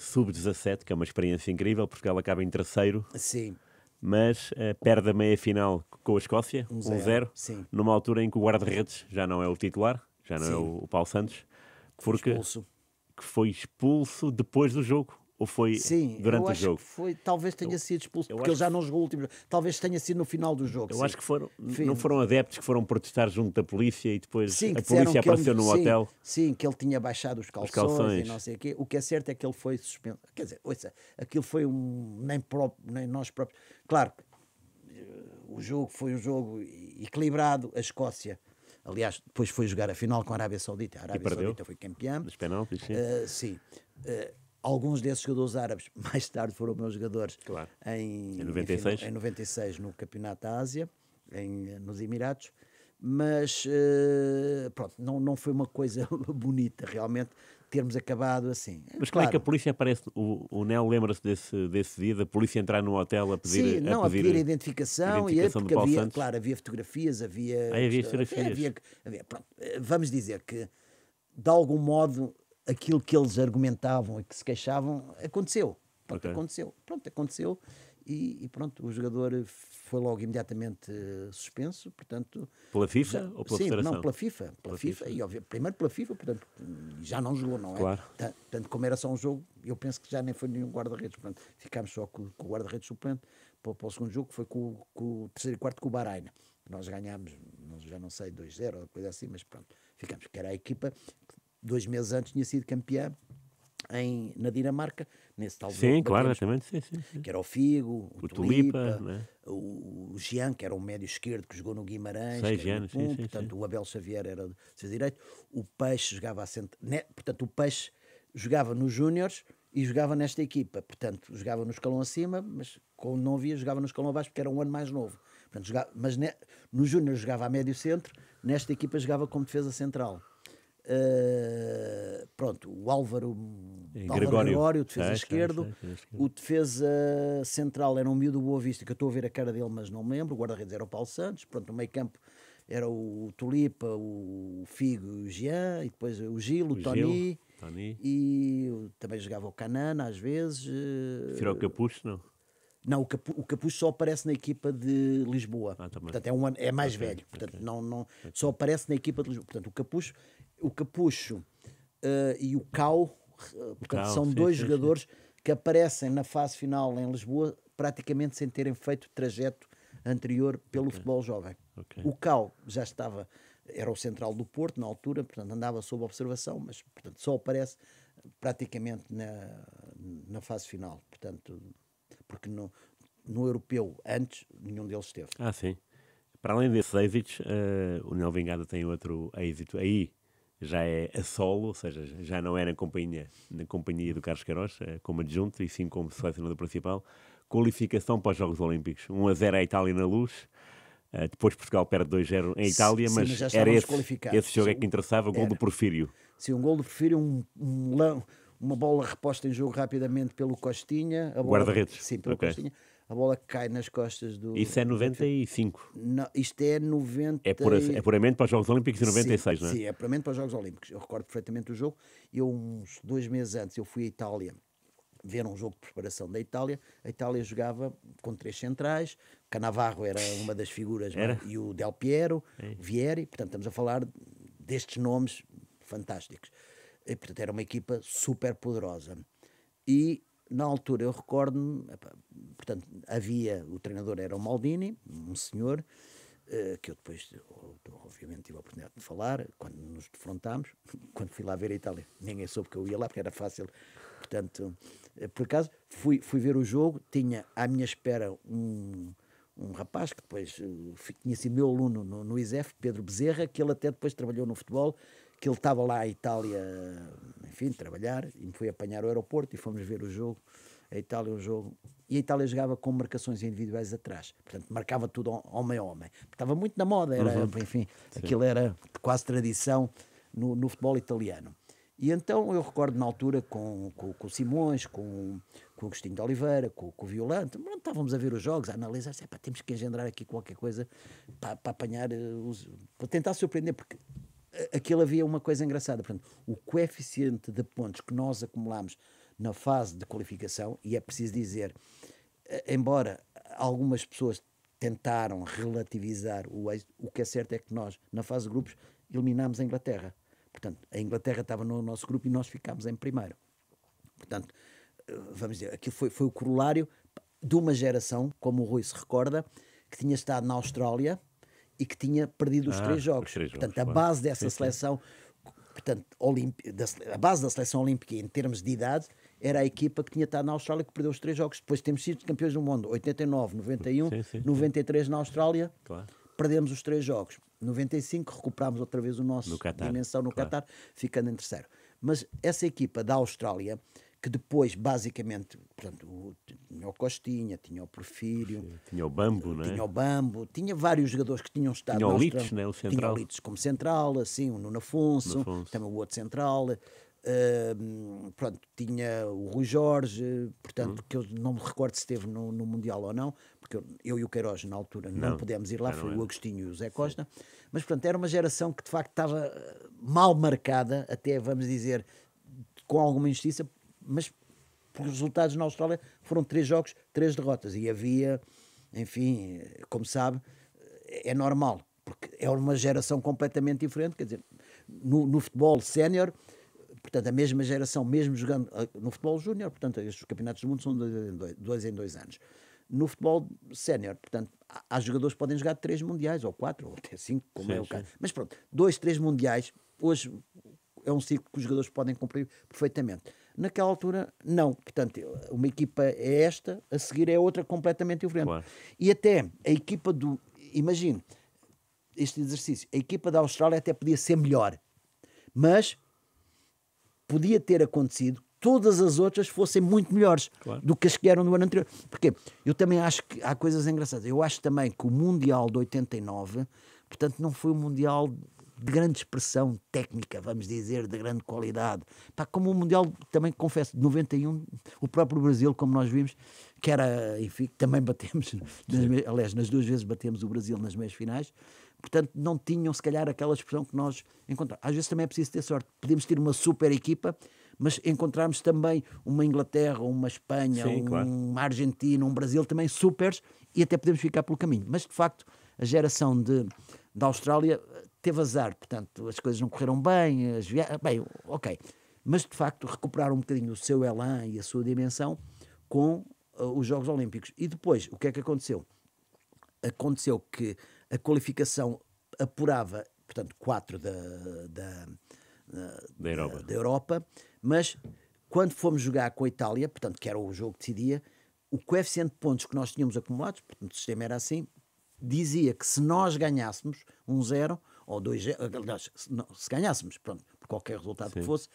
sub-17, que é uma experiência incrível. Portugal acaba em terceiro. Sim. Mas uh, perde a meia final com a Escócia, 1-0, um numa altura em que o guarda-redes já não é o titular, já não é Sim. é o, o Paulo Santos, porque, que foi expulso depois do jogo. Ou foi Sim, durante o jogo? foi, talvez tenha eu, sido expulso, porque ele já não jogou o último Talvez tenha sido no final do jogo. Eu sim. acho que foram, não foram adeptos que foram protestar junto da polícia e depois sim, a polícia apareceu ele, no sim, hotel. Sim, que ele tinha baixado os calções, os calções, e não sei o quê. O que é certo é que ele foi suspenso. Quer dizer, ouça, aquilo foi um. Nem, próprio, nem nós próprios. Claro, eh, o jogo foi um jogo equilibrado. A Escócia. Aliás, depois foi jogar a final com a Arábia Saudita. A Arábia Saudita foi campeã. Dos penaltis, sim. Uh, sim. Uh, Alguns desses jogadores árabes mais tarde foram meus jogadores claro. em, em, 96. Enfim, em 96 no Campeonato da Ásia, em, nos Emiratos. Mas uh, pronto, não, não foi uma coisa bonita realmente termos acabado assim. É Mas claro, é que a polícia aparece, o, o Nel lembra-se desse, desse dia da polícia entrar no hotel a pedir Sim, não, a, pedir a, pedir a identificação, a identificação e porque havia, Santos. claro, havia fotografias, havia. Ah, havia eh, fotografias. Havia, havia, pronto, eh, vamos dizer que de algum modo aquilo que eles argumentavam e que se queixavam aconteceu. Pronto, okay. aconteceu. Pronto, aconteceu. E, e, pronto, o jogador foi logo imediatamente eh, suspenso, portanto... Pela FIFA já, ou pela sim, Federação? não, pela FIFA. Pela, pela FIFA, FIFA, e óbvio, primeiro pela FIFA, portanto, já não jogou, não é? Claro. Tanto como era só um jogo, eu penso que já nem foi nenhum guarda-redes, portanto, ficámos só com, com o guarda-redes suplente para, para, o segundo jogo, que foi com, com, o terceiro e quarto com o Bahrein. Nós ganhámos, já não sei, 2-0 ou coisa assim, mas pronto, ficámos, que era a equipa dois meses antes tinha sido campeã em, na Dinamarca, nesse tal Sim, claro, exatamente. Sim, sim, sim, Que era o Figo, o, o Tulipa, Tulipa né? o Jean, que era um médio esquerdo que jogou no Guimarães. Seis anos, um, sim, Portanto, o Abel Xavier era de seu direito. O Peixe jogava a cent... Né? Portanto, o Peixe jogava nos Júniores e jogava nesta equipa. Portanto, jogava no escalão acima, mas quando não havia, jogava no escalão abaixo porque era um ano mais novo. Portanto, jogava... Mas ne... no Júnior jogava a médio centro, nesta equipa jogava como defesa central. Uh, pronto, o Álvaro, Álvaro Gregório, Gregório defesa é, esquerdo, é, é, o defesa central era um miúdo Boa Vista, que eu estou a ver a cara dele, mas não me lembro, o guarda-redes era o Paulo Santos, pronto, o meio campo era o Tulipa, o Figo, o Jean, e depois o Gil, o, o Tony, Tony, e também jogava o Canana às vezes. Eh, Tirou o Capucho, não? Não, o, Capu, o Capuz só aparece na equipa de Lisboa. Ah, tá portanto, é, um, é mais okay. velho. Portanto, okay. não, não, Só aparece na equipa de Lisboa. Portanto, o Capucho, o Capucho uh, e o Cal, eh, portanto, são sim, dois sim, jogadores sim. que aparecem na fase final em Lisboa praticamente sem terem feito trajeto anterior pelo futebol jovem. O Cal já estava, era o central do Porto na altura, portanto, andava sob observação, mas portanto, só aparece praticamente na, na fase final. Portanto porque no, no europeu antes nenhum deles esteve. Ah, sim. Para além desses êxitos, a eh, União Vingada tem outro êxito aí. Já é a solo, ou seja, já não é na companhia, na companhia do Carlos Queiroz, eh, como adjunto, e sim como selecionador principal. Qualificação para os Jogos Olímpicos. 1 a 0 à é Itália na luz, Uh, depois Portugal perde 2-0 em Itália, sim, mas, mas era esse, esse jogo é que interessava, o gol era. do Porfírio. Sim, um gol do Porfírio, um, um, uma bola reposta em jogo rapidamente pelo Costinha. Guarda-redes. Sim, pelo okay. Costinha. A bola cai nas costas do. Isso é 95. Não, isto é 90. É, pura, é puramente para os Jogos Olímpicos de 96, sim, não é? Sim, é puramente para os Jogos Olímpicos. Eu recordo perfeitamente o jogo. Eu, uns dois meses antes, eu fui à Itália ver um jogo de preparação da Itália. A Itália jogava com três centrais. Canavarro era uma das figuras é? era? e o Del Piero, é. Vieri. Portanto, estamos a falar destes nomes fantásticos. E, é, portanto, era uma equipa super poderosa. E, na altura, eu recordo-me, portanto, havia, o treinador era o Maldini, um senhor, eh, que eu depois, obviamente, tive a oportunidade de falar, quando nos defrontámos, quando fui lá ver a Itália, ninguém soube que eu ia lá, porque era fácil. Portanto, eh, por acaso, fui, fui ver o jogo, tinha à minha espera um, um rapaz que depois eh, tinha sido meu aluno no, no ISEF, Pedro Bezerra, que ele até depois trabalhou no futebol que ele estava lá à Itália, enfim, trabalhar, e me foi apanhar o aeroporto e fomos ver o jogo. A Itália, o jogo. E a Itália jogava com marcações individuais atrás. Portanto, marcava tudo homem a homem. Estava muito na moda, era, uhum. enfim, Sim. aquilo era quase tradição no, no, futebol italiano. E então eu recordo na altura com, com, com o Simões, com, com o Agostinho de Oliveira, com, com o Violante, estávamos a ver os jogos, a analisar, temos que engendrar aqui qualquer coisa para, para apanhar, eh, os, para tentar surpreender, porque aquilo havia uma coisa engraçada. Portanto, o coeficiente de pontos que nós acumulámos na fase de qualificação, e é preciso dizer, eh, embora algumas pessoas tentaram relativizar o êxito, o que é certo é que nós, na fase de grupos, eliminámos a Inglaterra. Portanto, a Inglaterra estava no nosso grupo e nós ficámos em primeiro. Portanto, eh, vamos dizer, aquilo foi, foi o corolário de uma geração, como o Rui se recorda, que tinha estado na Austrália, e que tinha perdido os ah, três jogos. Os três Portanto, a base dessa sim, seleção, sim. Portanto, da, a base da seleção olímpica em termos de idade era a equipa que tinha estado na Austrália que perdeu os três jogos. Depois temos sido campeões do mundo, 89, 91, sim, 93 na Austrália. Claro. Perdemos os três jogos. 95 recuperámos outra vez o nosso no Qatar, dimensão no claro. Qatar, ficando em terceiro. Mas essa equipa da Austrália que depois, basicamente, portanto, o, tinha o Costinha, tinha o Porfírio. Tinha o Bambo, é? Tinha o Bambo, tinha vários jogadores que tinham estado. Tinha o Litz, né, o Central. Tinha o como Central, assim, o Nuno Afonso, Afonso. também o outro Central. Uh, pronto, tinha o Rui Jorge, portanto, hum. que eu não me recordo se esteve no, no Mundial ou não, porque eu, eu, e o Queiroz, na altura, não, não pudemos ir lá, foi o Agostinho e o Zé Costa. Sim. Mas, portanto, era uma geração que, de facto, estava eh, mal marcada, até, vamos dizer, com alguma injustiça, mas por resultados na Austrália foram três jogos, três derrotas. E havia, enfim, como sabe, é normal, porque é uma geração completamente diferente. Quer dizer, no, no futebol sénior, portanto, a mesma geração, mesmo jogando eh, no futebol júnior, portanto, estes campeonatos do mundo são dois em dois, dois, em dois anos. No futebol sénior, portanto, há jogadores que podem jogar três mundiais, ou quatro, ou até cinco, como sim, é o caso. Sim. Mas pronto, dois, três mundiais, hoje é um ciclo que os jogadores podem cumprir perfeitamente. Naquela altura, não. Portanto, uma equipa é esta, a seguir é outra completamente diferente. Claro. E até a equipa do. Imagino este exercício. A equipa da Austrália até podia ser melhor, mas podia ter acontecido todas as outras fossem muito melhores claro. do que as que eram no ano anterior. Porque eu também acho que há coisas engraçadas. Eu acho também que o Mundial de 89, portanto, não foi o Mundial de grande expressão técnica, vamos dizer, de grande qualidade. Pá, como o Mundial, também confesso, de 91, o próprio Brasil, como nós vimos, que era, enfim, também batemos, nas, aliás, nas duas vezes batemos o Brasil nas meias finais, portanto não tinham se calhar aquela expressão que nós encontramos. Às vezes também é preciso ter sorte, podemos ter uma super equipa, mas encontramos também uma Inglaterra, uma Espanha, Sim, um, claro. uma Argentina, um Brasil também supers e até podemos ficar pelo caminho. Mas de facto, a geração de, da Austrália teve azar, portanto, as coisas não correram bem, as via... Ah, bem, ok. Mas de facto recuperar um bocadinho o seu elan e a sua dimensão com uh, os Jogos Olímpicos. E depois, o que é que aconteceu? Aconteceu que a qualificação apurava, portanto, quatro da, da, da, da Europa. da Europa, mas quando fomos jogar com a Itália, portanto, que era o jogo que decidia, o coeficiente de pontos que nós tínhamos acumulados, portanto, o sistema era assim, dizia que se nós ganhássemos um zero, ou 2-0, eh, aliás, se, não, se ganhássemos, pronto, por qualquer resultado Sim. que fosse,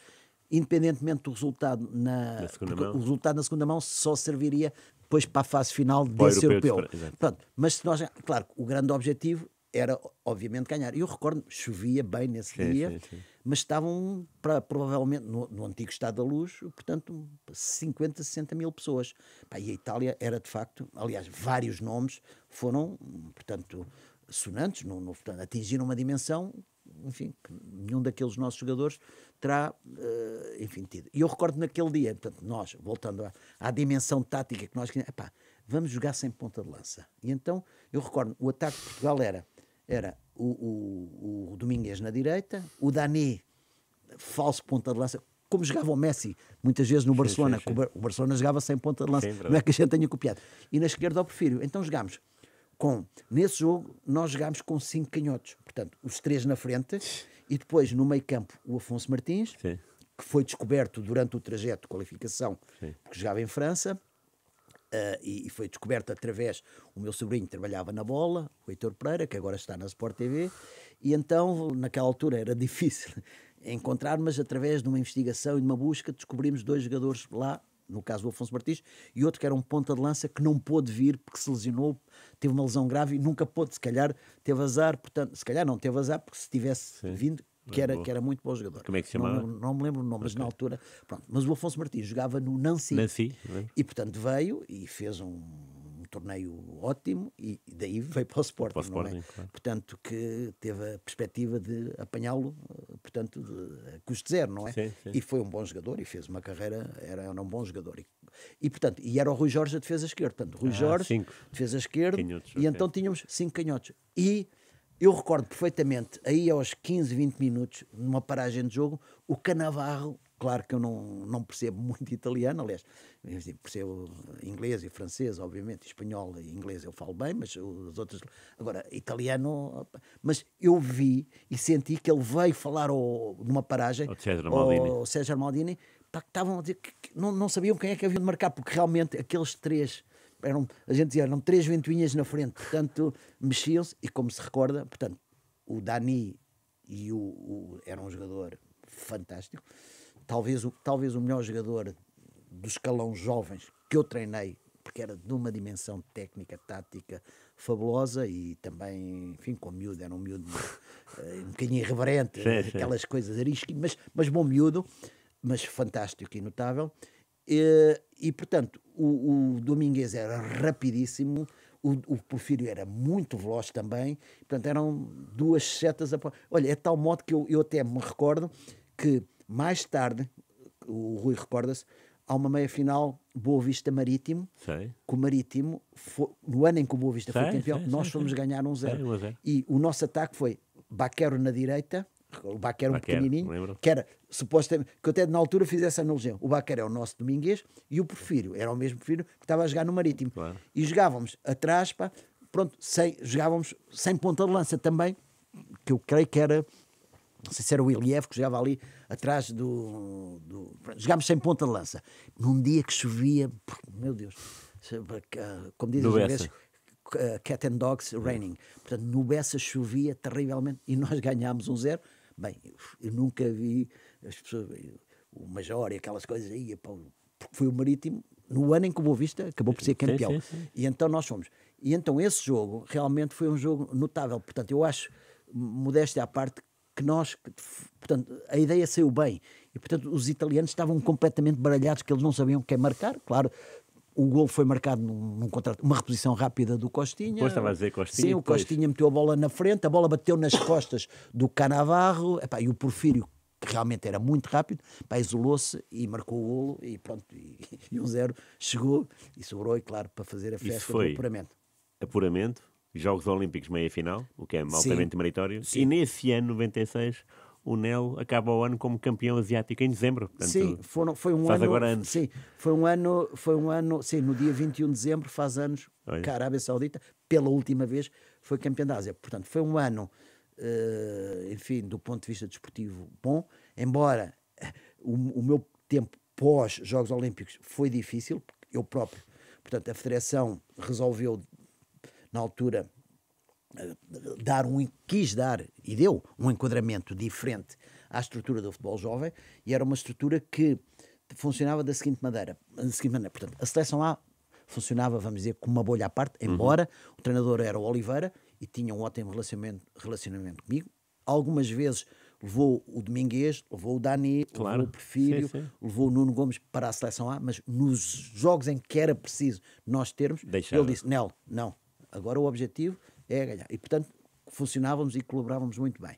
independentemente do resultado na, na segunda mão. o resultado na segunda mão só serviria depois para a fase final desse europeu. europeu. Pronto, mas se nós, claro, o grande objetivo era obviamente ganhar. Eu recordo, chovia bem nesse sim, dia, sim, sim. mas estavam para, provavelmente no, no, antigo Estado da Luz, portanto, 50, 60 mil pessoas. e a Itália era de facto, aliás, vários nomes foram, portanto, sonantes, no, no, portanto, atingiram uma dimensão, enfim, que nenhum daqueles nossos jogadores terá, uh, enfim, tido. E eu recordo naquele dia, portanto, nós, voltando à, à dimensão tática que nós queríamos, vamos jogar sem ponta de lança. E então, eu recordo, o ataque de Portugal era, era o, o, o Domingues na direita, o Dani, falso ponta de lança, como jogava o Messi muitas vezes no Barcelona, sim, sim, o Barcelona jogava sem ponta de lança, não é que a gente tenha copiado. E na esquerda o Porfírio. Então jogámos com. Nesse jogo, nós jogámos com cinco canhotos. Portanto, os três na frente e depois no meio campo o Afonso Martins, Sim. que foi descoberto durante o trajeto de qualificação, Sim. jogava em França. Uh, e, e, foi descoberto através o meu sobrinho trabalhava na bola, o Heitor Pereira, que agora está na Sport TV, e então naquela altura era difícil encontrar, mas através de uma investigação e de uma busca descobrimos dois jogadores lá no caso do Afonso Martins, e outro que era um ponta de lança que não pôde vir porque se lesionou, teve uma lesão grave e nunca pôde, se calhar teve azar, portanto, se calhar não teve azar, porque se tivesse Sim, vindo, que era, que era muito bom jogador. Como é que se chamava? Não, não me lembro o nome, mas na altura. Pronto. Mas o Afonso Martins jogava no Nancy. Nancy é? e, portanto, veio e fez um torneio ótimo e daí veio para o Sporting. Para o é? Sporting é? claro. Portanto, que teve a perspectiva de apanhá-lo, eh, portanto, de, a custo zero, não é? Sim, sim. E foi um bom jogador e fez uma carreira, era um bom jogador. E, e portanto, e era o Rui Jorge a defesa esquerda. Portanto, Rui ah, Jorge, cinco. defesa esquerda, canhotos, e okay. então tínhamos cinco canhotos. E eu recordo perfeitamente, aí aos 15, 20 minutos, numa paragem de jogo, o Canavarro Claro que eu não, não percebo muito italiano, aliás, percebo inglês e francês, obviamente, espanhol e inglês eu falo bem, mas os outros. Agora, italiano. Mas eu vi e senti que ele veio falar ao, numa paragem. O César Maldini. O César Maldini, pá, que estavam a dizer que, que não, não sabiam quem é que havia de marcar, porque realmente aqueles três eram, a gente dizia, eram três ventoinhas na frente, portanto, mexiam-se, e como se recorda, portanto, o Dani e o, o era um jogador fantástico, talvez, o, talvez o melhor jogador do escalão jovens que eu treinei, porque era de uma dimensão técnica, tática fabulosa e também, enfim, com miúdo, era um miúdo eh, um bocadinho irreverente, sim, aquelas coisas arisco, mas, mas bom miúdo, mas fantástico e notável. E, e portanto, o, o Domingues era rapidíssimo, o, o Porfírio era muito veloz também, portanto, eram duas setas. A... Olha, é tal modo que eu, eu até me recordo que mais tarde, o Rui recorda-se, há uma meia-final Boa Vista Marítimo, sei. que o Marítimo, foi, no ano em que o Boa Vista sei, foi campeão, sei, nós fomos ganhar um zero. Sei, é, e o nosso ataque foi Baquero na direita, o Baquero um Baquero, pequenininho, que era supostamente, que eu até na altura fiz essa analogia, o Baquero é o nosso Domingues e o Porfírio, era o mesmo Porfírio que estava a jogar no Marítimo. Claro. E jogávamos atrás, pronto, sem, jogávamos sem ponta de lança também, que eu creio que era não sei se era o Iliev que jogava ali atrás do, do. Jogámos sem ponta de lança. Num dia que chovia, meu Deus, eh, como dizem os ingleses, eh, cat and dogs raining. Portanto, no Bessa chovia terrivelmente e nós ganhámos um zero. Bem, eu nunca vi as pessoas, o Major e aquelas coisas aí, porque foi o Marítimo, no ano em que o Boa Vista acabou por ser campeão. Sim, sim, sim. E então nós fomos. E então esse jogo realmente foi um jogo notável. Portanto, eu acho, modéstia à parte, que nós, portanto, a ideia saiu bem. E, portanto, os italianos estavam completamente baralhados, que eles não sabiam o é marcar. Claro, o gol foi marcado num, num contrato, uma reposição rápida do Costinha. Depois estava a dizer Costinha. Sim, o depois... Costinha meteu a bola na frente, a bola bateu nas costas do Canavarro, epá, e o Porfírio, que realmente era muito rápido, isolou-se e marcou o golo, e pronto, e, e um zero chegou, e sobrou, e claro, para fazer a festa Isso foi do apuramento. Apuramento, Jogos Olímpicos meia-final, o que é altamente Sim. meritório. Sim. E nesse ano, 96, o Nel acaba o ano como campeão asiático em dezembro. Portanto, sim, foi um faz ano. Agora anos. Sim, foi um ano, foi um ano, sim, no dia 21 de dezembro faz anos que a Arábia Saudita, pela última vez, foi campeão da Ásia. Portanto, foi um ano, uh, enfim, do ponto de vista desportivo, bom, embora eh, o, o meu tempo pós-Jogos Olímpicos foi difícil, eu próprio, portanto, a Federação resolveu na altura, eh, dar um, quis dar, e deu, um enquadramento diferente à estrutura do futebol jovem, e era uma estrutura que funcionava da seguinte maneira, da seguinte maneira. portanto, a seleção A funcionava, vamos dizer, com uma bolha à parte, uhum. embora uhum. o treinador era o Oliveira e tinha um ótimo relacionamento, relacionamento comigo. Algumas vezes levou o Domingues, levou o Dani, claro. levou o Perfírio, sim, sim. levou o Nuno Gomes para a seleção A, mas nos jogos em que era preciso nós termos, Deixava. ele disse: Nel, não, Agora o objetivo é ganhar. E, portanto, funcionávamos e colaborávamos muito bem.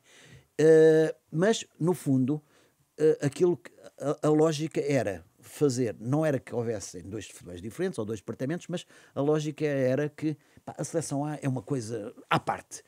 Uh, mas, no fundo, uh, aquilo que, a, a, lógica era fazer, não era que houvessem dois futebols diferentes ou dois departamentos, mas a lógica era que pá, a seleção A é uma coisa à parte.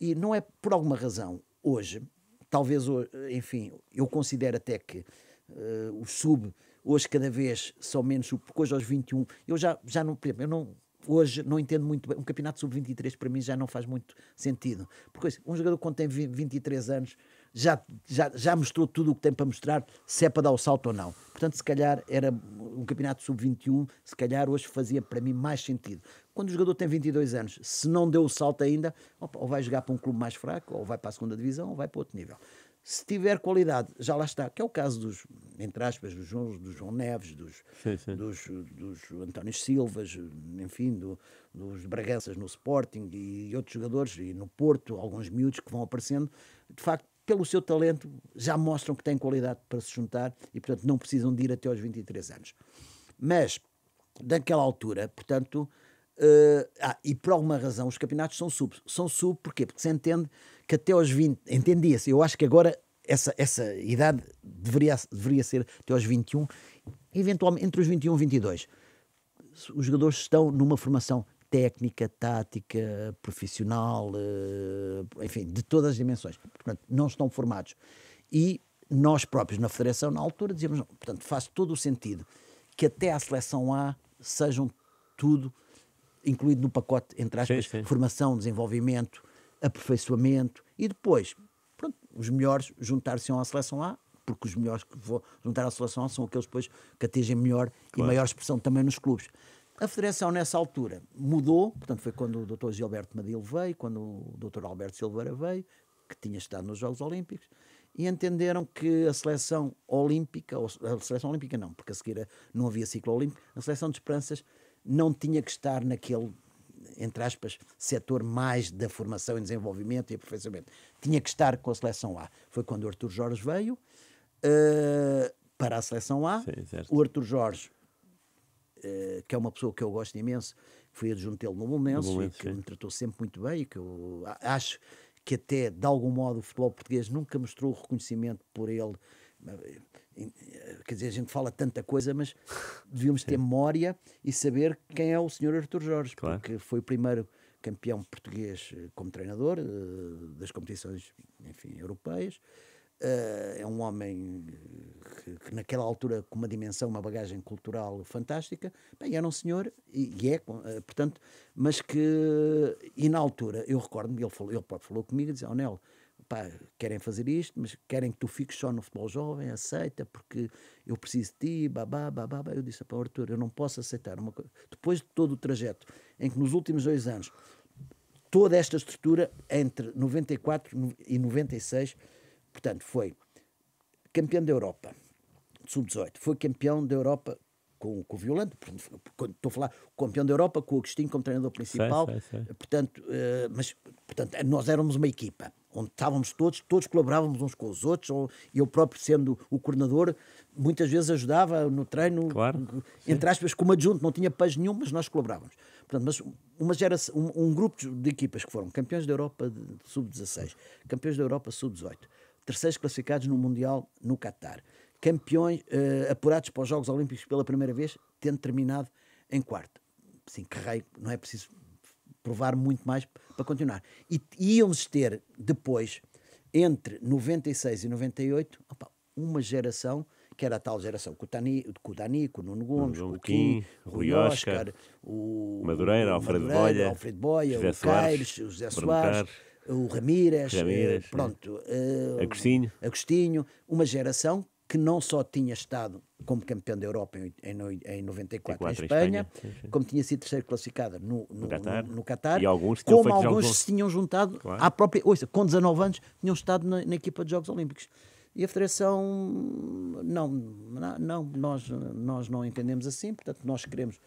E não é por alguma razão, hoje, talvez, enfim, eu considero até que uh, o sub hoje cada vez são menos, porque hoje aos 21, eu já, já não, eu não, hoje não entendo muito bem. Um campeonato sub-23 para mim já não faz muito sentido. Porque assim, um jogador quando tem 23 anos já, já, já mostrou tudo o que tem para mostrar, se é para dar o salto ou não. Portanto, se calhar era um campeonato sub-21, se calhar hoje fazia para mim mais sentido. Quando o jogador tem 22 anos, se não deu o salto ainda, ou vai jogar para um clube mais fraco, ou vai para a segunda divisão, ou vai para outro nível se tiver qualidade, já lá está, que é o caso dos, entre aspas, dos João, do João Neves, dos, sim, sim. Dos, dos António Silvas, enfim, do, dos Braganças no Sporting e outros jogadores, e no Porto, alguns miúdos que vão aparecendo, de facto, pelo seu talento, já mostram que têm qualidade para se juntar e, portanto, não precisam de ir até aos 23 anos. Mas, daquela altura, portanto, Uh, ah, e por alguma razão os campeonatos são sub. São sub porquê? Porque se entende que até aos 20 entendia-se. Eu acho que agora essa, essa idade deveria, deveria ser até aos 21, eventualmente entre os 21 e 22. Os jogadores estão numa formação técnica, tática, profissional, eh, enfim, de todas as dimensões. Portanto, não estão formados. E nós próprios, na Federação, na altura, dizíamos: não, portanto, faz todo o sentido que até à seleção A sejam tudo incluído no pacote, entre aspas, sim, sim. formação, desenvolvimento, aperfeiçoamento e depois, pronto, os melhores juntar-se à seleção A, porque os melhores que vão juntar à seleção A são aqueles depois que atingem melhor claro. e maior expressão também nos clubes. A federação, nessa altura, mudou, portanto, foi quando o Dr. Gilberto Madil veio, quando o Dr. Alberto Silveira veio, que tinha estado nos Jogos Olímpicos, e entenderam que a seleção olímpica, ou a seleção olímpica não, porque a seguir não havia ciclo olímpico, a seleção de esperanças não tinha que estar naquele entre aspas, setor mais da formação e desenvolvimento e aperfeiçoamento. Tinha que estar com a seleção A. Foi quando o Artur Jorge veio uh, para a seleção A. Sim, o Artur Jorge, uh, que é uma pessoa que eu gosto imenso, fui adjunto dele no Bolonense, e que sim. me tratou sempre muito bem e que eu acho que até, de algum modo, o futebol português nunca mostrou reconhecimento por ele Quer dizer, a gente fala tanta coisa, mas devíamos ter memória e saber quem é o senhor Artur Jorge, claro. porque foi o primeiro campeão português eh, como treinador eh, das competições enfim, europeias. Eh, é um homem que, que, naquela altura, com uma dimensão, uma bagagem cultural fantástica, bem, era um senhor, e, é, portanto, mas que, e na altura, eu recordo-me, ele, falou, ele próprio falou comigo e disse: Onel, oh, pá, querem fazer isto, mas querem que tu fiques só no futebol jovem, aceita, porque eu preciso de ti, babá, babá. Eu disse, pá, Arthur, eu não posso aceitar uma coisa. Depois de todo o trajeto, em que nos últimos dois anos, toda esta estrutura, entre 94 e 96, portanto, foi campeão da Europa, sub-18, foi campeão da Europa com, com o Violante, estou a falar campeão da Europa, com o Agostinho como treinador principal, sei, sei, sei. Portanto, uh, mas, portanto, nós éramos uma equipa onde estávamos todos, todos colaborávamos uns com os outros, ou eu próprio sendo o coordenador, muitas vezes ajudava no treino, claro, entre sim. aspas, como adjunto, não tinha paz nenhum, mas nós colaborávamos. Portanto, mas uma geração, um, um grupo de equipas que foram campeões da Europa sub-16, campeões da Europa sub-18, terceiros classificados no Mundial no Qatar, campeões uh, apurados para os Jogos Olímpicos pela primeira vez, tendo terminado em quarto. Sim, que rei, não é preciso provar muito mais para continuar. E, íamos ter depois, entre 96 e 98, opa, uma geração que era a tal geração com o, Tani, com o Dani, com o Nuno Gomes, com o Kim, Rui Oscar, Oscar o Madureira, o Alfredo Madureira, Boia, Alfredo Boia José o Soares, o José Soares, o Ramírez, Ramírez eh, pronto, uh, Agostinho. Eh, Agostinho, uma geração que não só tinha estado como campeão da Europa em, em, em 94 em Espanha, em Espanha, como tinha sido terceiro classificado no, no, no, Qatar, no, no Qatar, e como alguns jogos... se tinham juntado claro. à própria. Ouça, com 19 anos tinham estado na, na equipa de Jogos Olímpicos. E a Federação, não, não nós, nós não entendemos assim, portanto, nós queremos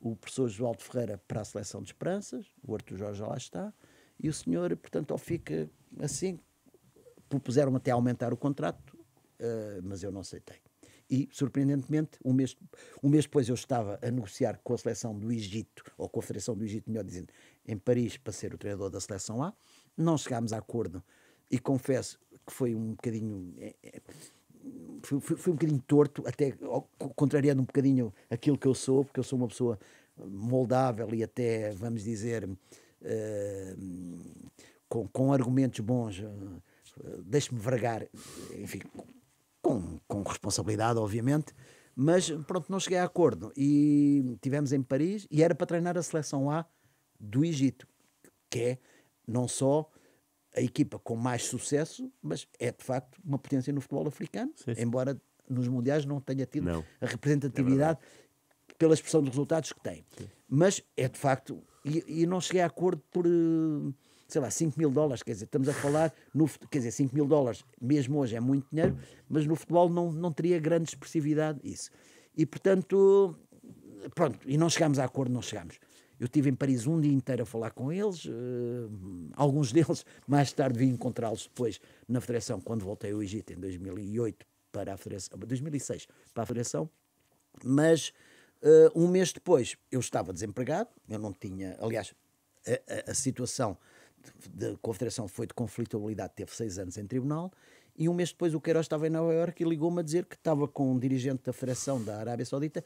o professor João de Ferreira para a seleção de esperanças, o Artur Jorge já lá está, e o senhor, portanto, ou fica assim, propuseram até aumentar o contrato, ah, mas eu não aceitei. E, surpreendentemente, um mês, um mês depois eu estava a negociar com a seleção do Egito, ou com a Federação do Egito, melhor dizendo, em Paris, para ser o treinador da seleção A. Não chegámos a acordo e confesso que foi um bocadinho. É, é, foi, foi, foi, um bocadinho torto, até contrariando um bocadinho aquilo que eu sou, porque eu sou uma pessoa moldável e até, vamos dizer, uh, com, com argumentos bons, uh, deixe-me vergar, enfim, com, com responsabilidade, obviamente, mas pronto, não cheguei a acordo. E tivemos em Paris e era para treinar a seleção A do Egito, que é não só a equipa com mais sucesso, mas é de facto uma potência no futebol africano, sim, sim. embora nos mundiais não tenha tido não. a é representatividade é pela expressão dos resultados que tem. Sim. Mas é de facto, e, e, não cheguei a acordo por. Uh, sei lá, 5 mil dólares, quer dizer, estamos a falar, no, quer dizer, 5 mil dólares mesmo hoje é muito dinheiro, mas no futebol não, não teria grande expressividade isso. E portanto, pronto, e não chegámos a acordo, não chegámos. Eu estive em Paris um dia inteiro a falar com eles, uh, alguns deles, mais tarde vim encontrá-los depois na Federação, quando voltei ao Egito em 2008 para a Federação, 2006 para a Federação, mas uh, um mês depois eu estava desempregado, eu não tinha, aliás, a, a, a situação da Confederação foi de conflitualidade, teve seis anos em tribunal, e um mês depois o Queiroz estava em Nova Iorque e ligou-me a dizer que estava com um dirigente da Federação da Arábia Saudita,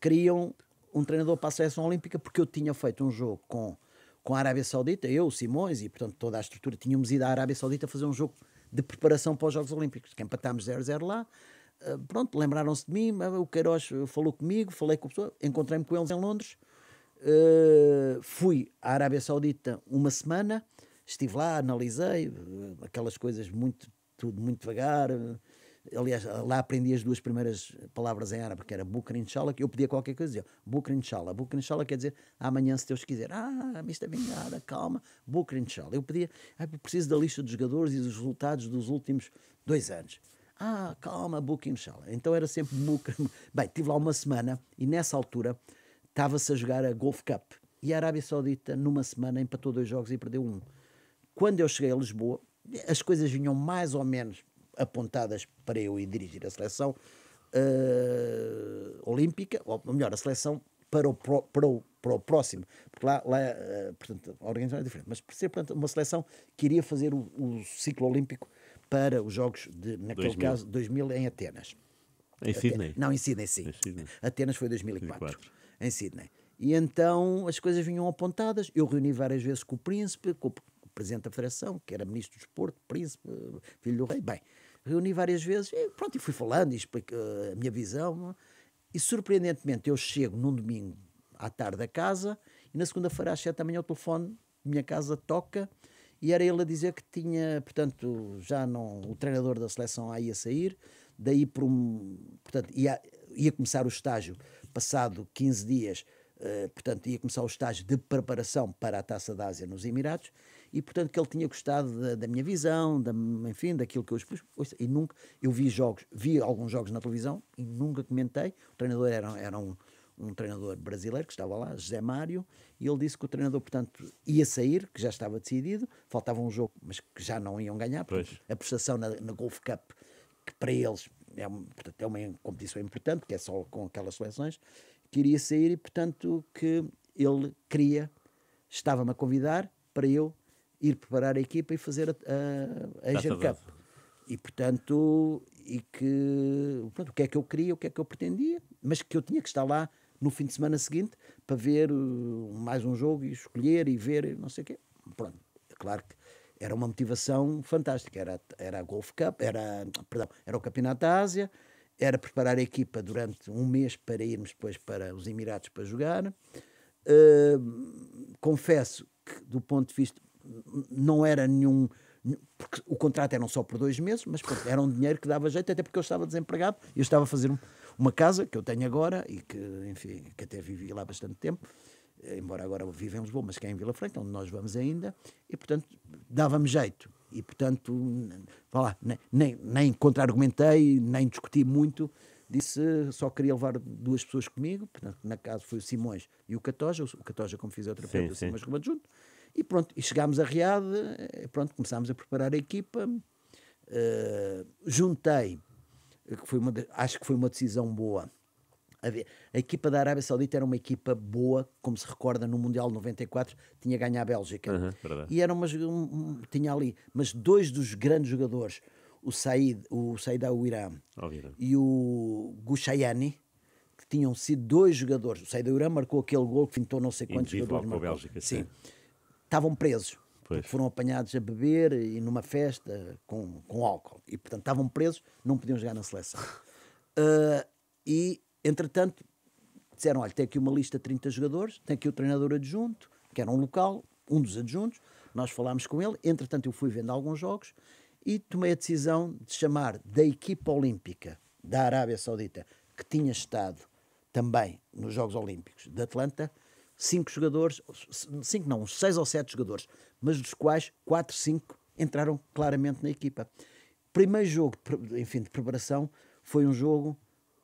queriam um treinador para a Seleção Olímpica, porque eu tinha feito um jogo com, com a Arábia Saudita, eu, Simões, e portanto toda a estrutura, tínhamos ido à Arábia Saudita fazer um jogo de preparação para os Jogos Olímpicos, que empatámos 0-0 lá, ah, pronto, lembraram-se de mim, o Queiroz falou comigo, falei com a pessoa, encontrei-me com eles em Londres, eh, fui à Arábia Saudita uma semana, estive lá, analisei eh, aquelas coisas muito, tudo muito devagar. aliás, lá aprendi as duas primeiras palavras em árabe, que era Bukra Inshallah, que eu pedia qualquer coisa, dizia Bukra Inshallah. Bukra Inshallah quer dizer amanhã, se Deus quiser. Ah, mista vingada, calma, Bukra Inshallah. Eu pedia, ah, preciso da lista dos jogadores e dos resultados dos últimos dois anos. Ah, calma, Bukra Inshallah. Então era sempre Bukra. Bem, tive lá uma semana e nessa altura estava-se a jogar a Golf Cup. E a Arábia Saudita, numa semana, empatou dois jogos e perdeu um. Quando eu cheguei a Lisboa, as coisas vinham mais ou menos apontadas para eu ir dirigir a seleção uh, olímpica, ou melhor, a seleção para o, pro, para o, para o próximo. Porque lá, lá uh, portanto, a organização é diferente. Mas por ser portanto, uma seleção que iria fazer o, o ciclo olímpico para os Jogos, de, naquele 2000. caso, 2000 em Atenas. Em Sydney? Não, em Sydney, sim. Em Sydney. Atenas foi 2004. 2004 em Sydney. E então as coisas vinham apontadas. Eu reuni várias vezes com o príncipe, com o presidente da federação, que era ministro do desporto, príncipe, filho do rei. Bem, reuni várias vezes e pronto, e fui falando e expliquei eh, a minha visão. E surpreendentemente eu chego num domingo à tarde a casa e na segunda-feira às sete da manhã o telefone de minha casa toca e era ele a dizer que tinha, portanto, já não, o treinador da seleção aí a sair, daí por um, portanto, ia, ia começar o estágio passado 15 dias, uh, portanto, ia começar o estágio de preparação para a Taça da Ásia nos Emirados, e portanto que ele tinha gostado da, da minha visão, da, enfim, daquilo que eu expus, e nunca, eu vi jogos, vi alguns jogos na televisão e nunca comentei, o treinador era, era um, um treinador brasileiro que estava lá, José Mário, e ele disse que o treinador, portanto, ia sair, que já estava decidido, faltava um jogo, mas que já não iam ganhar, porque pois. a prestação na, na Golf Cup, que para eles é, portanto, é uma competição importante, que é só com aquelas seleções, queria sair e, portanto, que ele queria, estava-me a convidar para eu ir preparar a equipa e fazer a, a, a Asian Cup. E, portanto, e que, pronto, o que é que eu queria, o que é que eu pretendia, mas que eu tinha que estar lá no fim de semana seguinte para ver eh, mais um jogo e escolher e ver, não sei o quê. Pronto, é claro que era uma motivação fantástica. Era, era a Golf Cup, era, perdão, era o Campeonato da Ásia, era preparar a equipa durante um mês para irmos depois para os Emirados para jogar. Uh, confesso que, do ponto de vista, não era nenhum. Porque o contrato era só por dois meses, mas pronto, era um dinheiro que dava jeito, até porque eu estava desempregado, e eu estava a fazer uma casa que eu tenho agora e que, enfim, que até vivi lá bastante tempo. Eh, embora agora viva em Lisboa, mas que é em Vila Franca, onde nós vamos ainda, e portanto dávamos jeito. E portanto, vá lá, nem, nem contra-argumentei, nem discuti muito, disse só queria levar duas pessoas comigo, portanto, na casa foi o Simões e o Catoja, o Catoja como fiz vez, o Simões Rebado junto, e pronto, e chegámos a Riad, eh, pronto, começámos a preparar a equipa, uh, juntei, que foi uma, acho que foi uma decisão boa, a, equipa da Arábia Saudita era uma equipa boa, como se recorda no Mundial 94, tinha ganho a Bélgica. Uhum, e era uma um, tinha ali, mas dois dos grandes jogadores, o Said, o Said Aouiram e o Gushayani, que tinham sido dois jogadores. O Said Irã marcou aquele gol que pintou não sei quantos Indivíduo jogadores. a Bélgica, sim. Estavam presos. Foram apanhados a beber e numa festa com, com álcool. E, portanto, estavam presos, não podiam jogar na seleção. Uh, e Entretanto, disseram: olha, tem aqui uma lista de 30 jogadores, tem aqui o treinador adjunto, que era um local, um dos adjuntos. Nós falámos com ele. Entretanto, eu fui vendo alguns jogos e tomei a decisão de chamar da equipa olímpica da Arábia Saudita, que tinha estado também nos Jogos Olímpicos de Atlanta, cinco jogadores, cinco não, seis ou sete jogadores, mas dos quais quatro, cinco entraram claramente na equipa. Primeiro jogo, enfim, de preparação foi um jogo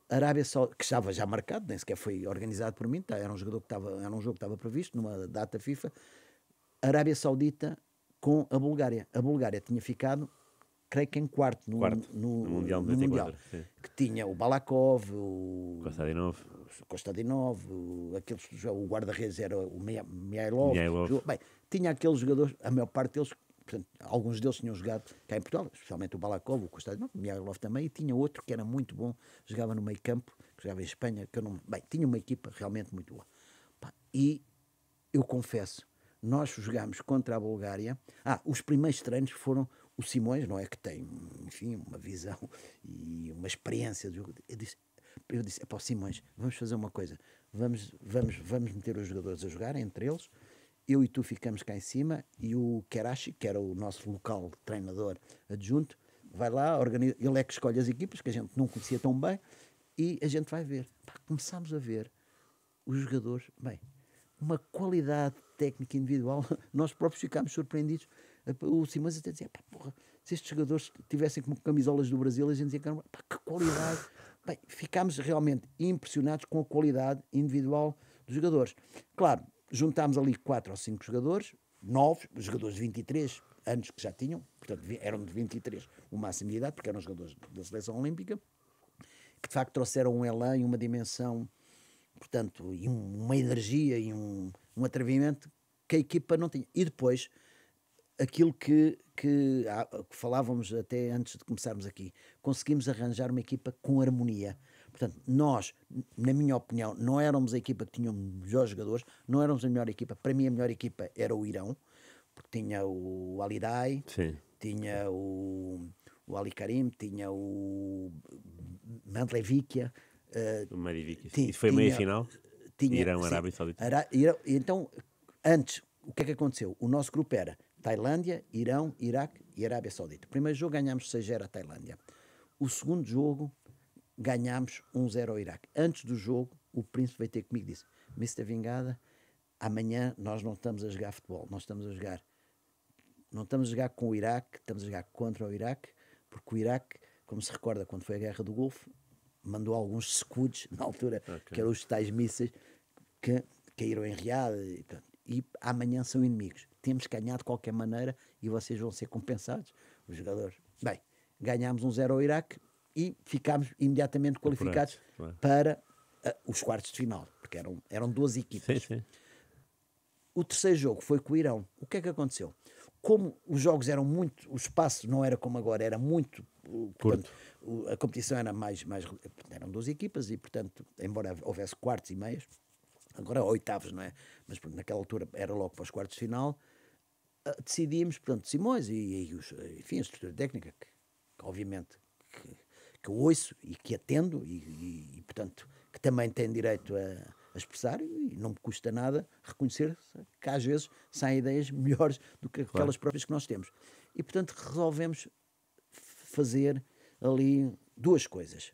Arábia Saudita, que estava já marcado, nem sequer foi organizado por mim, tá, era um, jogador que estava, era um jogo que estava previsto numa data FIFA, Arábia Saudita com a Bulgária. A Bulgária tinha ficado, creio que em quarto no, quarto, no, no Mundial, no mundial que tinha o Balakov, o Kostadinov, o, Kostadinov, o, aqueles, o guarda-redes era o Mihailov. Mihailov. Bem, tinha aqueles jogadores, a maior parte deles portanto, alguns deles tinham jogado cá em Portugal, especialmente o Balakov, o Costado, o Miaglov também, e tinha outro que era muito bom, jogava no meio campo, que jogava em Espanha, que eu não... Bem, tinha uma equipa realmente muito boa. e eu confesso, nós jogámos contra a Bulgária. Ah, os primeiros treinos foram o Simões, não é? Que tem, enfim, uma visão e uma experiência. jogo. Eu disse, eu disse, é para o Simões, vamos fazer uma coisa. Vamos, vamos, vamos meter os jogadores a jogar entre eles eu e tu ficamos cá em cima e o Kerashi, que era o nosso local treinador adjunto, vai lá, organiza, ele é que escolhe as equipas, que a gente não conhecia tão bem, e a gente vai ver. Pá, começámos a ver os jogadores, bem, uma qualidade técnica individual, nós próprios ficámos surpreendidos. O Simões até dizia, pá, porra, se estes jogadores tivessem como camisolas do Brasil, a gente dizia, pá, que qualidade. Bem, ficámos realmente impressionados com a qualidade individual dos jogadores. Claro, juntámos ali quatro ou cinco jogadores, novos jogadores de 23 anos que já tinham, portanto eram de 23 o máximo de idade, porque eram jogadores da seleção olímpica, que de facto trouxeram um elan e uma dimensão, portanto, e uma energia e um, um atrevimento que a equipa não tinha. E depois, aquilo que, que, ah, que falávamos até antes de começarmos aqui, conseguimos arranjar uma equipa com harmonia Portanto, nós, na minha opinião, não éramos a equipa que tinha melhores jogadores, não éramos a melhor equipa. Para mim, a melhor equipa era o Irão, porque tinha o Alidai, tinha o, o Ali Karim, tinha o Mandlevikia. Uh, o Marivikia. Isso foi meia final? Tinha, Irão, Arábia Saudita. Ará, Irão, então, antes, o que é que aconteceu? O nosso grupo era Tailândia, Irão, Iraque e Arábia Saudita. O primeiro jogo ganhámos 6-0 a Tailândia. O segundo jogo ganhámos 1-0 ao Iraque. Antes do jogo, o príncipe veio ter comigo e disse: Mr. Vingada, amanhã nós não estamos a jogar futebol, nós estamos a jogar. Não estamos a jogar com o Iraque, estamos a jogar contra o Iraque, porque o Iraque, como se recorda, quando foi a guerra do Golfo, mandou alguns secudos na altura, okay. que eram os tais mísseis que caíram em Riad e, e amanhã são inimigos. Temos que ganhar de qualquer maneira e vocês vão ser compensados, os jogadores. Bem, ganhámos um zero ao Iraque, e ficámos imediatamente qualificados é? para uh, os quartos de final, porque eram, eram duas equipas. Sim, sim. O terceiro jogo foi com o Irão. O que é que aconteceu? Como os jogos eram muito, o espaço não era como agora, era muito Portanto, a competição era mais, mais. Eram duas equipas e, portanto, embora houvesse quartos e meias, agora oitavos, não é? Mas portanto, naquela altura era logo para os quartos de final. Ah, decidimos, portanto, Simões e, e os, enfim, a estrutura técnica, que, que obviamente que que eu ouço e que atendo e, e, e portanto, que também tem direito a, a, expressar e não me custa nada reconhecer que às vezes saem ideias melhores do que aquelas claro. próprias que nós temos. E, portanto, resolvemos fazer ali duas coisas.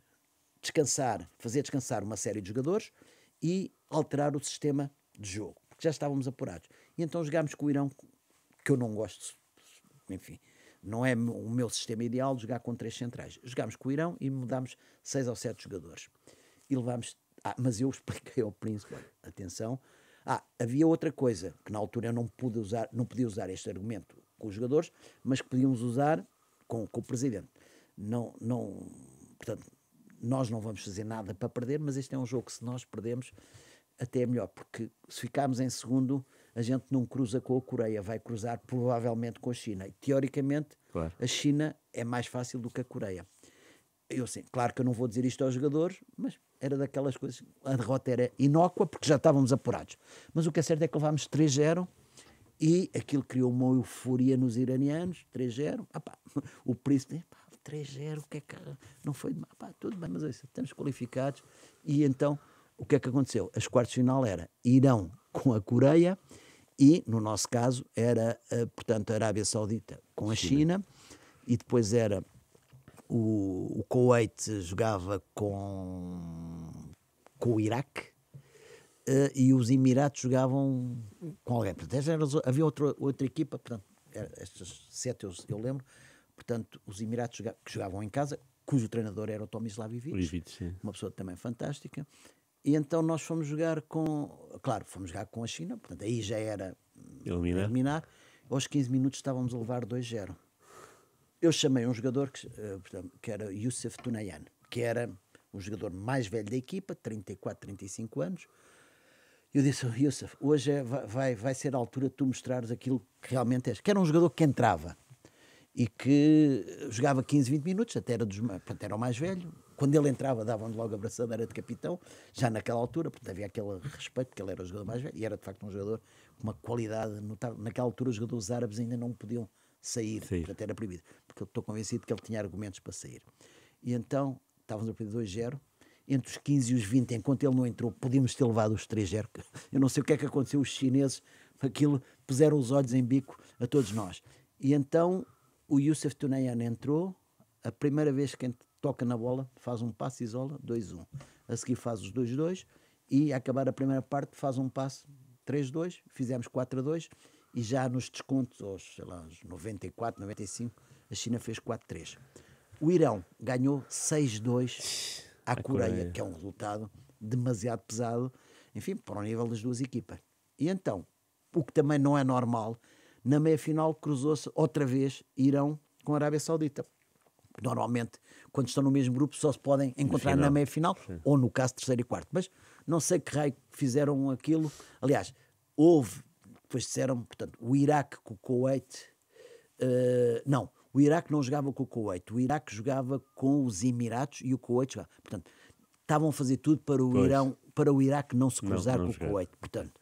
Descansar, fazer descansar uma série de jogadores e alterar o sistema de jogo, porque já estávamos apurados. E então jogámos com o Irão, que eu não gosto, enfim, não é o meu sistema ideal jogar com três centrais. Jogámos com o Irão e mudámos seis ou sete jogadores. E levámos. Ah, mas eu expliquei ao príncipe, atenção. Ah, havia outra coisa que na altura eu não pude usar, não podia usar este argumento com os jogadores, mas que podíamos usar com, com o presidente. Não, não, portanto, nós não vamos fazer nada para perder, mas este é um jogo que se nós perdemos até é melhor, porque se ficarmos em segundo, a gente não cruza com a Coreia, vai cruzar provavelmente com a China. E, teoricamente, claro. a China é mais fácil do que a Coreia. Eu sim, claro que eu não vou dizer isto aos jogadores, mas era daquelas coisas. A derrota era inócua porque já estávamos apurados. Mas o que é certo é que levámos 3-0 e aquilo criou uma euforia nos iranianos. 3-0. O príncipe, 3-0, o que é que. Não foi demais, Tudo bem, mas é isso, estamos qualificados. E então, o que é que aconteceu? As quartas de final era Irão com a Coreia e, no nosso caso, era, eh, portanto, a Arábia Saudita com a China, China e depois era o, o Kuwait jogava com, com o Iraque uh, e os Emiratos jogavam com alguém. Portanto, havia outra, outra equipa, portanto, estas sete eu, eu, lembro, portanto, os Emiratos jogavam, que jogavam em casa, cujo treinador era o Tomislav Ivic, Ivic uma pessoa também fantástica, e então nós fomos jogar com. Claro, fomos jogar com a China, portanto aí já era eliminar. eliminar. Aos 15 minutos estávamos a levar 2-0. Eu chamei um jogador que, eh, portanto, que era Youssef Tunayan, que era o jogador mais velho da equipa, 34, 35 anos. Eu disse, oh, Youssef, hoje é, vai, vai ser a altura de tu mostrares aquilo que realmente és. Que era um jogador que entrava e que jogava 15, 20 minutos, até era, dos, até era o mais velho, quando ele entrava, davam-lhe logo a braçadeira de capitão, já naquela altura, porque havia aquele respeito, porque ele era o jogador mais velho, e era de facto um jogador com uma qualidade notável. Naquela altura, os jogadores árabes ainda não podiam sair, Sim. portanto era proibido, porque eu estou convencido que ele tinha argumentos para sair. E então, estávamos a perder 2-0, entre os 15 e os 20, enquanto ele não entrou, podíamos ter levado os 3-0. Eu não sei o que é que aconteceu, os chineses, aquilo, puseram os olhos em bico a todos nós. E então o Youssef Tunayan entrou, a primeira vez que toca na bola, faz um passe, isola, 2-1. Um. A seguir faz os 2-2 e a acabar a primeira parte faz um passe, 3-2, fizemos 4-2 e já nos descontos, aos, sei lá, aos 94, 95, a China fez 4-3. O Irão ganhou 6-2 à a Coreia, Coreia, que é um resultado demasiado pesado, enfim, para o nível das duas equipas. E então, o que também não é normal, na meia-final cruzou-se outra vez Irão com a Arábia Saudita. Normalmente, quando estão no mesmo grupo, só se podem encontrar na meia final, Sim. ou no caso, terceiro e quarto. Mas não sei que raio fizeram aquilo. Aliás, houve, depois disseram, portanto, o Iraque com o Kuwait. Uh, não, o Iraque não jogava com o Kuwait, o Iraque jogava com os Emiratos e o Kuwait jogava. Portanto, estavam a fazer tudo para o, Irão, para o Iraque não se cruzar não, não com o Kuwait. Portanto,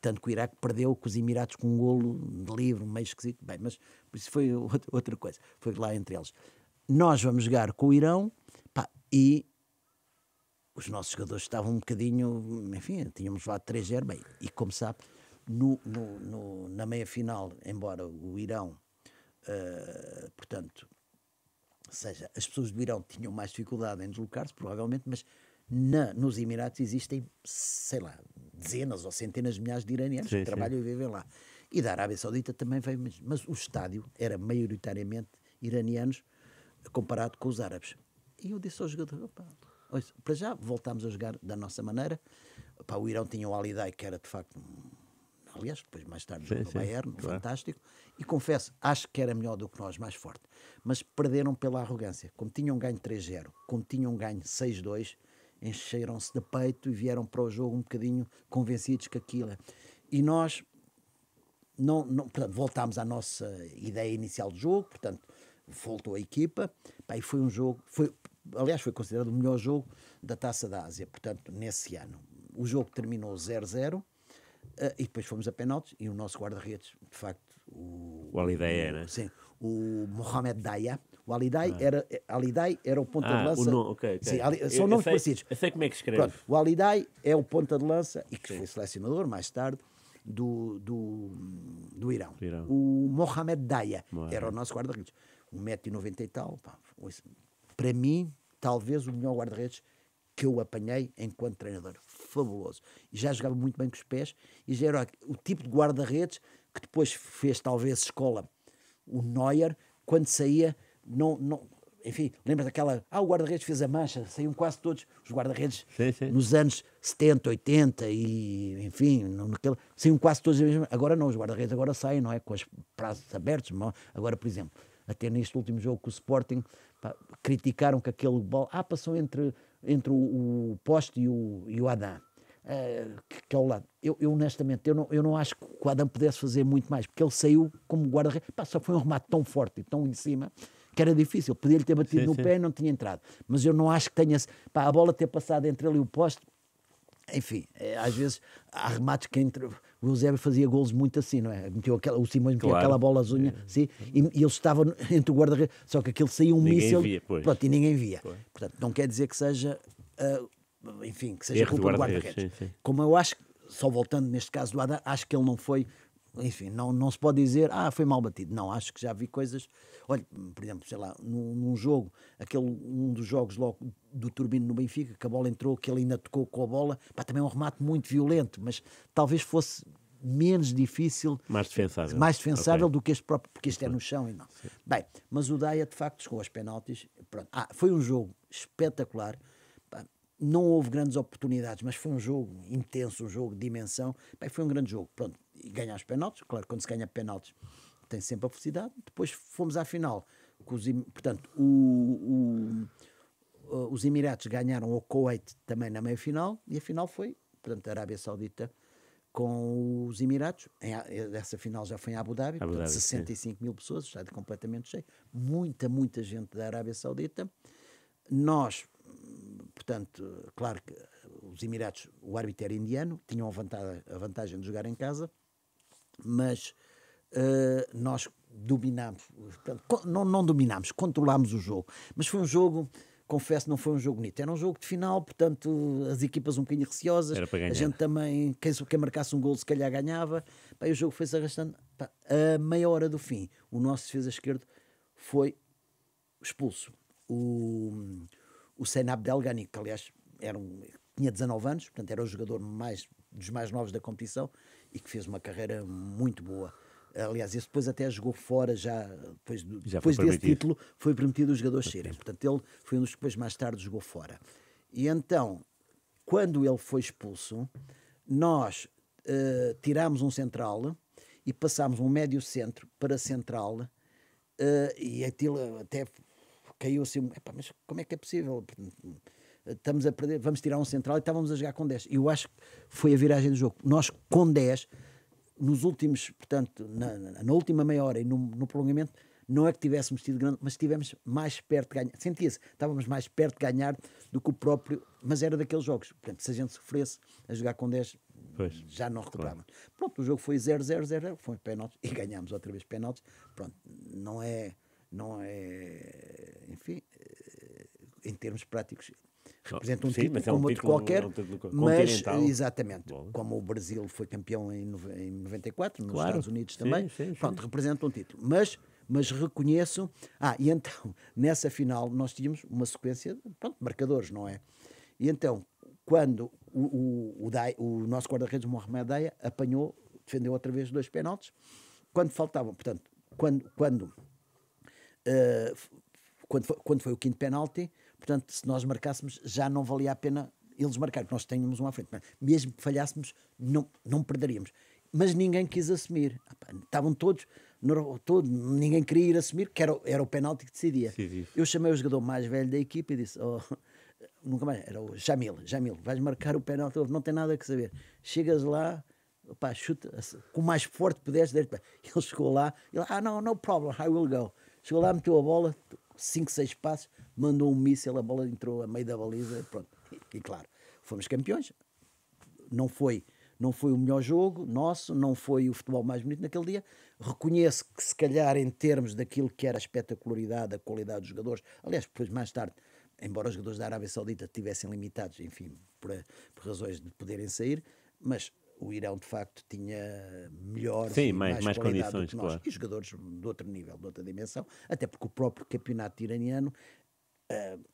tanto que o Iraque perdeu com os Emiratos com um golo de livro meio esquisito. Bem, mas isso foi outra coisa, foi lá entre eles nós vamos jogar com o Irão pá, e os nossos jogadores estavam um bocadinho, enfim, tínhamos lá 3-0, bem, e como sabe, no, no, no, na meia final, embora o Irão, uh, portanto, seja, as pessoas do Irão tinham mais dificuldade em deslocar-se, provavelmente, mas na, nos Emirados existem, sei lá, dezenas ou centenas de milhares de iranianos sim, que trabalham sim. e vivem lá. E da Arábia Saudita também veio, mas, mas o estádio era maioritariamente iranianos comparado com os árabes. E eu disse ao jogador: opa, ouça, para já voltámos a jogar da nossa maneira. Opa, o Irão tinha o Aliday, que era de facto Aliás, depois mais tarde sim, jogou sim, Bayern, claro. fantástico. E confesso, acho que era melhor do que nós, mais forte. Mas perderam pela arrogância. Como tinham ganho 3-0, como tinham ganho 6-2, encheram-se de peito e vieram para o jogo um bocadinho convencidos que aquilo é. E nós não, não, portanto, voltámos à nossa ideia inicial de jogo, portanto, voltou à equipa, pá, e foi um jogo, foi, aliás, foi considerado o melhor jogo da Taça da Ásia, portanto, nesse ano. O jogo terminou 0-0. Uh, eh, e depois fomos a penaltis e o nosso guarda-redes, de facto, o, o Alidei era. É, né? sim, o Mohamed Daya. O Alidei, ah. era, Alidei era o ponta ah, de lança. O no, okay, okay. Sim, Ali, são eu, nomes eu sei, parecidos. Eu sei como é que escreve. Pronto, o Alidei é o ponta de lança e que sim. foi selecionador mais tarde. Do, do, do Irão. Irão. O Mohamed Daya Mohamed. era o nosso guarda-redes. 1,90m e tal. Pá, para mim, talvez o melhor guarda-redes que eu apanhei enquanto treinador. Fabuloso. Já jogava muito bem com os pés e já era o tipo de guarda-redes que depois fez talvez escola. O Neuer, quando saía, não, não enfim, lembra daquela. Ah, o guarda-redes fez a mancha, saíam quase todos os guarda-redes nos anos 70, 80 e, enfim, naquele, saíam quase todos. Agora não, os guarda-redes agora saem, não é? Com as prazos abertos. Agora, por exemplo, até neste último jogo com o Sporting, pá, criticaram que aquele bola ah, passou entre, entre o, o poste e o, e o Adam. Uh, que, que, ao é lado. Eu, eu, honestamente, eu não, eu não acho que o Adam pudesse fazer muito mais, porque ele saiu como guarda-redes. Só foi um remate tão forte e tão em cima que era difícil. Podia-lhe ter batido sim, no sim. pé e não tinha entrado. Mas eu não acho que tenha. Pá, a bola ter passado entre ele e o poste. Enfim, é, às vezes há remates que entre, o Eusébio fazia gols muito assim, não é? Meteu aquela, o Simões claro. metia aquela bola é. sim, e, e eu estava entre o guarda-redes, só que aquilo saía um míssil, pronto, e ninguém via. Pois. Portanto, não quer dizer que seja, uh, enfim, que seja Erro culpa do guarda-redes. Guarda Como eu acho, só voltando neste caso do Adam, acho que ele não foi enfim, não, não se pode dizer, ah, foi mal batido. Não, acho que já vi coisas. Olha, por exemplo, sei lá, num, num jogo, aquele, um dos jogos logo do Turbino no Benfica, que a bola entrou, que ele ainda tocou com a bola, pá, também é um remate muito violento, mas talvez fosse menos difícil, mais defensável, mais defensável okay. do que este próprio, porque este é no chão e não. Sim. Bem, mas o Daia de facto chegou aos penaltis. Pronto. Ah, foi um jogo espetacular não houve grandes oportunidades, mas foi um jogo intenso, um jogo de dimensão. Bem, foi um grande jogo. Pronto, e ganhar os penaltis, claro, quando se ganha penaltis tem sempre a felicidade. Depois fomos à final. Portanto, o, o, os Emirados ganharam o Kuwait também na meia-final e a final foi, portanto, a Arábia Saudita com os Emirados. Em, essa final já foi em Abu Dhabi, Abu Dhabi portanto, 65 mil pessoas, está completamente cheio. Muita, muita gente da Arábia Saudita. Nós Portanto, claro que os Emirados, o árbitro era indiano, tinham a vantagem, de jogar em casa, mas uh, nós dominámos, portanto, não, não dominámos, controlámos o jogo. Mas foi um jogo, confesso, não foi um jogo bonito. Era um jogo de final, portanto, as equipas um bocadinho receosas. A gente também, quem, quem marcasse um gol se calhar ganhava. Pá, o jogo foi-se arrastando. Pá, a meia hora do fim, o nosso defesa esquerdo foi expulso. O o Sein Abdelghani, que aliás era um, tinha 19 anos, portanto era o jogador mais, dos mais novos da competição e que fez uma carreira muito boa. Aliás, esse depois até jogou fora, já depois, já depois desse título foi permitido os jogadores saírem. Portanto, ele foi um dos que depois mais tarde jogou fora. E então, quando ele foi expulso, nós uh, tirámos um central e passámos um médio centro para central uh, e aquilo até caiu assim, epá, mas como é que é possível? Estamos a perder, vamos tirar um central e estávamos a jogar com 10. Eu acho que foi a viragem do jogo. Nós com 10, nos últimos, portanto, na, na, na última meia hora e no, no prolongamento, não é que tivéssemos tido grande, mas estivemos mais perto de ganhar. Sentia-se, estávamos mais perto de ganhar do que o próprio, mas era daqueles jogos. Portanto, se a gente sofresse a jogar com 10, pois, já não recuperávamos. Claro. Pronto, o jogo foi 0-0-0, foi pênaltis e ganhámos outra vez pênaltis. Pronto, não é não é, enfim, eh, em termos práticos, representa um título é um como título, outro qualquer, é um mas exatamente, Bom. como o Brasil foi campeão em, 94, nos claro. Estados Unidos também, sim, sim, pronto, representa um título, mas mas reconheço, ah, e então nessa final nós tínhamos uma sequência pronto, de marcadores, não é? E então, quando o, o, o, Dai, o nosso guarda-redes Mohamed Daya apanhou, defendeu outra vez dois penaltis, quando faltavam, portanto, quando, quando eh, quando, foi, quando foi o quinto penalti, portanto, se nós marcássemos, já não valia a pena eles marcarem, porque nós tínhamos um à frente. Mas mesmo que falhássemos, não, não perderíamos. Mas ninguém quis assumir. Ah, estavam todos, todo, ninguém queria ir assumir, que era, era o penalti que decidia. Sim, Eu chamei o jogador mais velho da equipa e disse: oh, nunca mais, era o Jamil, Jamil, vais marcar o penalti, não tem nada a saber. Chegas lá, pá, chuta, com o mais forte puderes, ele chegou lá, ele, ah, não, no problem, I will go. Chegou lá, meteu a bola, 5, 6 passos, mandou um míssel, a bola entrou a meio da baliza, pronto. E, e, claro, fomos campeões. Não foi, não foi o melhor jogo nosso, não foi o futebol mais bonito naquele dia. Reconheço que, se calhar, em termos daquilo que era a espetacularidade, a qualidade dos jogadores, aliás, depois, mais tarde, embora os jogadores da Arábia Saudita tivessem limitados, enfim, por, eh, por razões de poderem sair, mas o Irão de facto tinha melhores Sim, mais, mais condições, claro. E jogadores de outro nível, de outra dimensão, até porque o próprio campeonato iraniano, uh,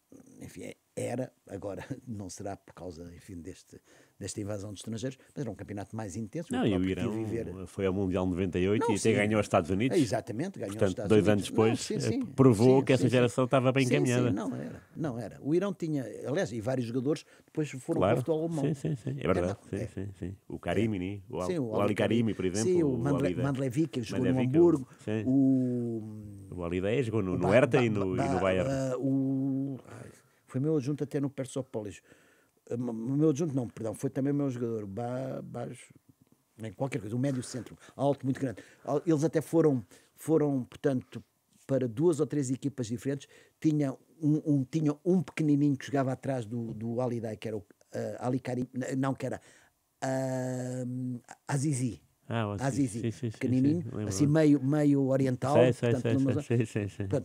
enfim, é era, agora não será por causa, enfim, deste, desta invasão de estrangeiros, mas era um campeonato mais intenso. Não, e o Irã viver... foi ao Mundial 98 não, e sim. até ganhou aos Estados Unidos. É, exatamente, ganhou Portanto, Estados dois Unidos. anos depois, não, eh, sim, sim. provou que essa geração estava bem encaminhada. não era, não era. O Irão tinha, aliás, e vários jogadores depois foram claro. para o futebol alemão. Sim, sim, sim. É verdade. Então, é, sim, sim, O é. Karimini, o, Al, o, Ali Karimi, por exemplo. Sim, o, o Mandlevic, que jogou no Hamburgo. O, o Ali é, jogou no, Hertha e no Bayern. o... Foi meu adjunto até no Persópolis. O eh, meu adjunto, não, perdão, foi também o meu jogador, ba, baixo, nem qualquer coisa, um médio centro, alto, muito grande. Eles até foram, foram portanto, para duas ou três equipas diferentes. Tinha um, um tinha um pequenininho que jogava atrás do, do Alidai, que era o uh, eh, Ali Karim, não, que era uh, Azizi. Ah, Azizi, sim, sim, pequenininho, sim, assim meio, meio oriental.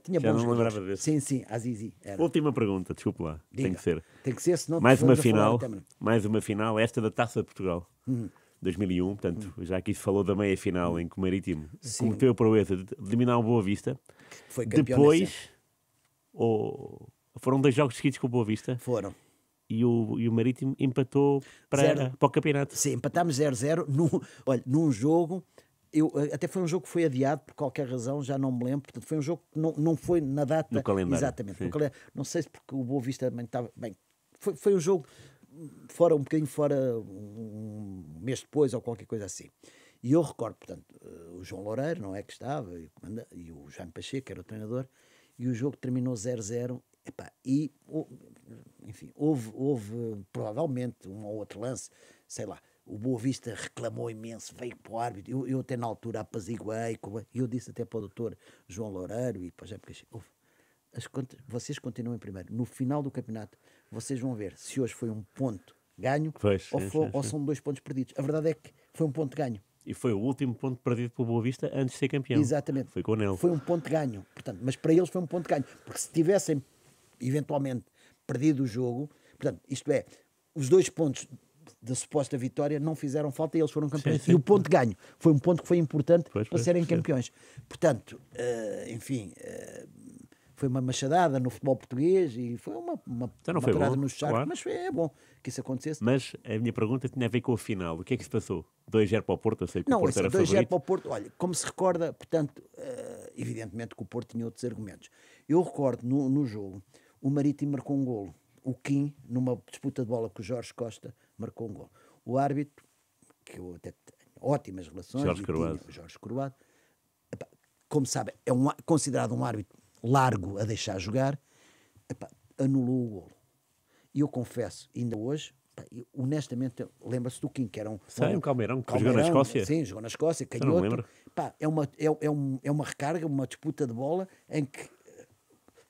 tinha Já bons não lembrava Sim, sim, Azizi. Última pergunta, desculpe lá. Diga. Tem que ser. Tem que ser, senão mais uma final, Mais uma final, esta da Taça de Portugal. Hum. 2001, portanto, hum. já aqui se falou da meia-final em que o Marítimo Sim. cometeu a proeza de eliminar o Boa Vista. Foi Depois, ou, foram dois jogos seguidos com o Boa Vista? Foram e o, e o Marítimo empatou para, zero. para o campeonato. Sim, empatámos 0-0 num, olha, num jogo. Eu, eh, até foi um jogo que foi adiado por qualquer razão, já não me lembro. Portanto, foi um jogo que não, não foi na data. No calendário. Exatamente. No calendário. Não sei se porque o Boa Vista também estava. Bem, foi, foi um jogo fora, um bocadinho fora, um mês depois ou qualquer coisa assim. E eu recordo, portanto, eh, o João Loureiro, não é que estava, e o Jaime Pacheco, que era o treinador, e o jogo terminou 0-0 Epá, e, enfim, houve, houve provavelmente um ou outro lance, sei lá, o Boa Vista reclamou imenso, veio para o árbitro. Eu, eu até na altura apaziguei, e eu disse até para o doutor João Loureiro, e depois é porque as contas, vocês continuam em primeiro. No final do campeonato, vocês vão ver se hoje foi um ponto ganho pois, ou, foi, é, ou são dois pontos perdidos. A verdade é que foi um ponto ganho. E foi o último ponto perdido pelo Boa Vista antes de ser campeão. Exatamente. Foi com o Nel. Foi um ponto ganho, portanto, mas para eles foi um ponto ganho, porque se tivessem eventualmente perdido o jogo. Portanto, isto é, os dois pontos da suposta vitória não fizeram falta e eles foram campeões. Sim, sim. E o ponto de ganho foi um ponto que foi importante pois, para pois, serem sim. campeões. Portanto, uh, enfim, uh, foi uma machadada no futebol português e foi uma, uma, então não uma foi bom, no charco, claro. mas foi, é bom que isso acontecesse. Mas a minha pergunta tinha a ver com a final. O que é que se passou? 2-0 para o Porto, eu sei que não, o Porto era 2 2-0 para o Porto, olha, como se recorda, portanto, uh, evidentemente que o Porto tinha outros argumentos. Eu recordo no, no jogo, o Marítimo marcou um golo. O Kim, numa disputa de bola com o Jorge Costa, marcou um golo. O árbitro, que eu até tenho ótimas relações, Jorge Croado. Jorge Croado, como sabe, é um, considerado um árbitro largo a deixar jogar, epá, anulou o golo. E eu confesso, ainda hoje, epá, eu, honestamente, lembra-se do Kim, que era um. Sim, um, um Calmeirão, que jogou na Escócia. Sim, jogou na Escócia, canhoto. Epá, é, uma, é, é, um, é uma recarga, uma disputa de bola em que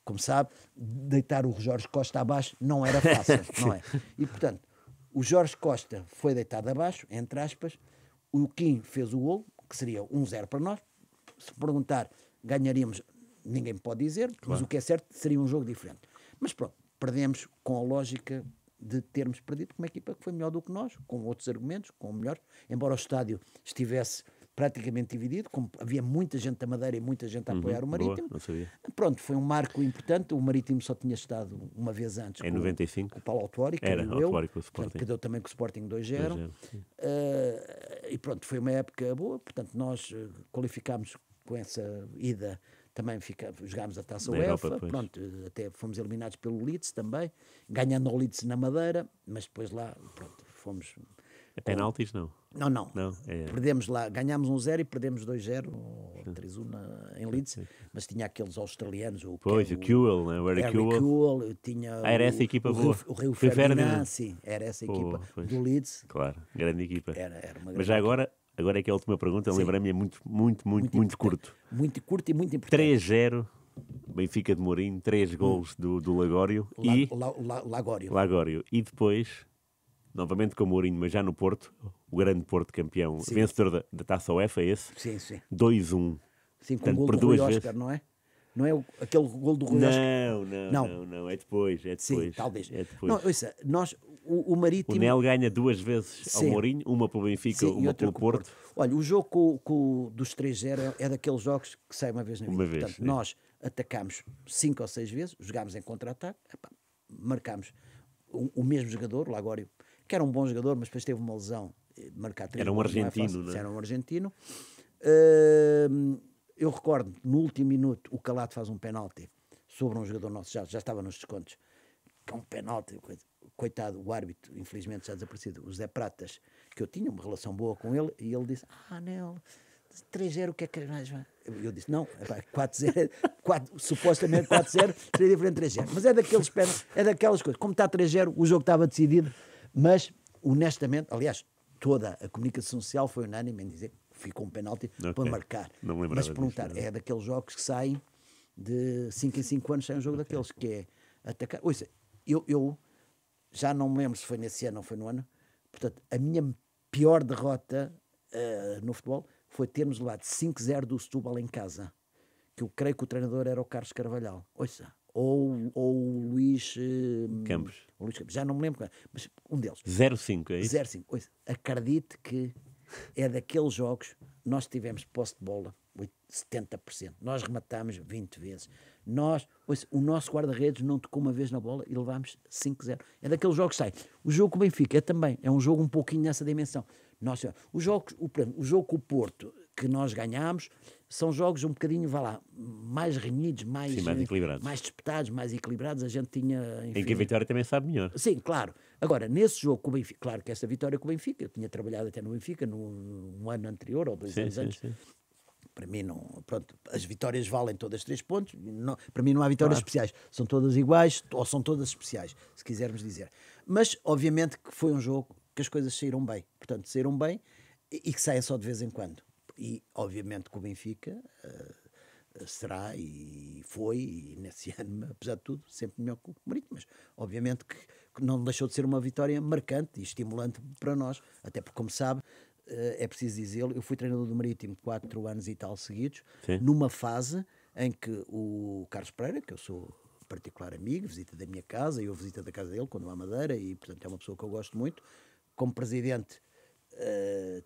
como sabe, deitar o Jorge Costa abaixo não era fácil, não é? E, portanto, o Jorge Costa foi deitado abaixo, entre aspas, o Kim fez o gol, que seria 1-0 um para nós. Se perguntar, ganharíamos, ninguém pode dizer, claro. mas o que é certo seria um jogo diferente. Mas pronto, perdemos com a lógica de termos perdido com uma equipa que foi melhor do que nós, com outros argumentos, com melhor, embora o estádio estivesse praticamente dividido, havia muita gente da Madeira e muita gente a uhum, apoiar uhum, o Marítimo. Boa, Pronto, foi um marco importante. O Marítimo só tinha estado uma vez antes. Em com, 95. Com o Paulo Autuori, que Era, deu o Sporting. que deu também com o Sporting 2-0. Uh, eh, e pronto, foi uma época boa. Portanto, nós eh, qualificámos com essa ida também fica, jogámos a Taça UEFA, pronto, até fomos eliminados pelo Leeds também, ganhando ao Leeds na Madeira, mas depois lá, pronto, fomos... É penaltis, não? Não, não. não? É, Perdemos lá, ganhámos um 0 e perdemos 2-0, 3-1 em Leeds, sim, sim. mas tinha aqueles australianos, o Pois, Ken, é o Kewell, né? o Eric Kewell. tinha ah, era essa o, equipa o, boa. O Rio, o Ferdinand, sim, era essa Pô, equipa pois. do Leeds. Claro, grande equipa. Era, era grande mas já agora, agora é que é a última pergunta, lembrei-me, é muito, muito, muito, muito, curto. Muito curto e muito importante. 3-0. Benfica de Mourinho, três gols hum. do, do Lagório La, e... La, La, Lagório. Lagório. E depois novamente com o Mourinho, mas já no Porto, o grande Porto campeão, sim. vencedor da, da Taça UEFA, esse. Sim, sim. 2-1. Sim, com Portanto, o gol do Rui Oscar, vezes. não é? Não é o, aquele gol do Rui não, Oscar? Não, não, não, não, é depois, é depois. Sim, talvez. É depois. Não, ouça, nós, o, o Marítimo... O Nel ganha duas vezes ao Mourinho, uma para o Benfica, sim, uma para o Porto. Olha, o jogo com, com, dos 3-0 é, é daqueles jogos que sai uma vez na vida. Uma vez, Portanto, nós atacámos cinco ou seis vezes, jogámos em contra-ataque, marcámos o, o mesmo jogador, o Lagório, que era um bom jogador, mas depois teve uma lesão. Eh, marcar três era um argentino, não é? Né? Era um argentino. Uh, eu recordo, no último minuto, o Calado faz um penalti sobre um jogador nosso, já, já estava nos descontos, que é um penalti, coitado, o árbitro, infelizmente já desaparecido, o Zé Pratas, que eu tinha uma relação boa com ele, e ele disse, ah, não, 3-0, o que é que mais? Eu disse, não, 4-0, é supostamente 4-0, seria diferente 3-0. Mas é daqueles, é daquelas coisas, como está 3-0, o jogo estava decidido, mas, honestamente, aliás, toda a comunicação social foi unânime em dizer que ficou um penalti okay. para marcar. Mas perguntar, disso, é? é daqueles jogos que saem de 5 em 5 anos, sai um jogo okay. daqueles, que é atacar. Ouça, eu, eu já não me lembro se foi nesse ano ou foi no ano, portanto, a minha pior derrota uh, no futebol foi termos levado 5-0 do Setúbal em casa, que eu creio que o treinador era o Carlos Carvalhal. Ouça, ou, ou Luís, hum, Campos. Ou Luís Campos. Já não me lembro, mas um deles. 05, é isso? 05. Acredite que é daqueles jogos, nós tivemos posse de bola 70%, nós rematámos 20 vezes. Nós, ouça, o nosso guarda-redes não tocou uma vez na bola e levámos 5-0. É daqueles jogos que sai. O jogo com o Benfica é também, é um jogo um pouquinho nessa dimensão. Nossa, o jogo, o, o jogo com o Porto que nós ganhámos, são jogos um bocadinho, vá lá, mais renhidos, mais, Sim, mais, equilibrados. mais disputados, mais equilibrados. A gente tinha. Enfim... Em que a vitória também sabe melhor. Sim, claro. Agora, nesse jogo com o Benfica, claro que essa vitória com o Benfica, eu tinha trabalhado até no Benfica no, um ano anterior ou dois sim, anos sim, antes. Sim. Para mim, não, pronto, as vitórias valem todas três pontos. Não, para mim, não há vitórias claro. especiais. São todas iguais ou são todas especiais, se quisermos dizer. Mas, obviamente, que foi um jogo que as coisas saíram bem. Portanto, saíram bem e, e que saem só de vez em quando e, obviamente, que o Benfica uh, será e foi, e nesse ano, apesar de tudo, sempre melhor que o Marítimo. Mas, obviamente, que, que, não deixou de ser uma vitória marcante e estimulante para nós. Até porque, como sabe, uh, é preciso dizê-lo, eu fui treinador do Marítimo quatro anos e tal seguidos, Sim. numa fase em que o Carlos Pereira, que eu sou particular amigo, visita da minha casa, e eu visita da casa dele quando à Madeira, e portanto é uma pessoa que eu gosto muito. Como presidente, uh,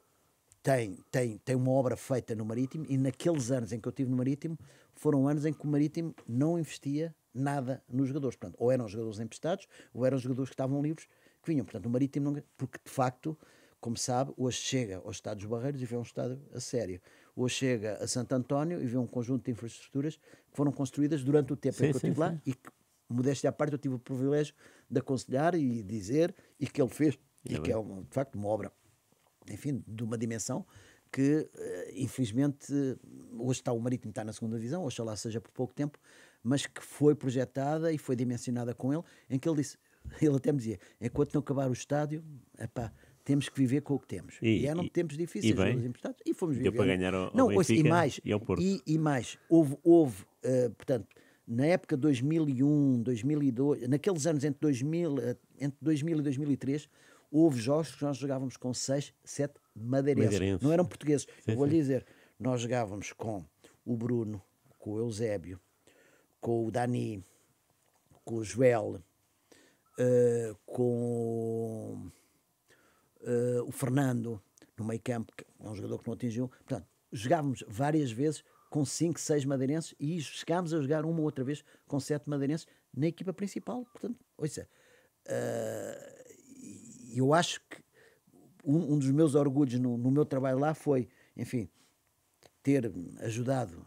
tem, tem, tem uma obra feita no Marítimo e naqueles anos em que eu estive no Marítimo foram anos em que o Marítimo não investia nada nos jogadores. Portanto, ou eram jogadores emprestados ou eram jogadores que estavam livres que vinham. Portanto, o Marítimo não... Porque, de facto, como sabe, hoje chega ao Estado dos Barreiros e vê um Estado a sério. Hoje chega a Santo António e vê um conjunto de infraestruturas que foram construídas durante o tempo sim, em que eu estive lá e que, modéstia à parte, eu tive o privilégio de aconselhar e dizer e que ele fez e, é que é, de facto, uma obra enfim, de uma dimensão que, eh, infelizmente, hoje está o Marítimo está na segunda divisão, oxalá seja por pouco tempo, mas que foi projetada e foi dimensionada com ele, em que ele disse, ele até me dizia, enquanto não acabar o estádio, epá, temos que viver com o que temos. E, e eram e, tempos difíceis, e, bem, emprestados, e fomos viver. Deu para ganhar o não, e mais, e ao Porto. E, e mais, houve, houve uh, portanto, na época 2001, 2002, naqueles anos entre 2000, eh, entre 2000 e 2003, houve jogos que nós jogávamos com 6, 7 madeirenses. madeirenses. Não eram portugueses. Sim, Eu vou lhe dizer, nós jogávamos com o Bruno, com o Eusébio, com o Dani, com o Joel, uh, com uh, o Fernando, no meio campo, que é um jogador que não atingiu. Portanto, jogávamos várias vezes com 5, 6 madeirenses e chegámos a jogar uma outra vez com 7 madeirenses na equipa principal. Portanto, ouça, uh, eu acho que um, um dos meus orgulhos no, no, meu trabalho lá foi, enfim, ter ajudado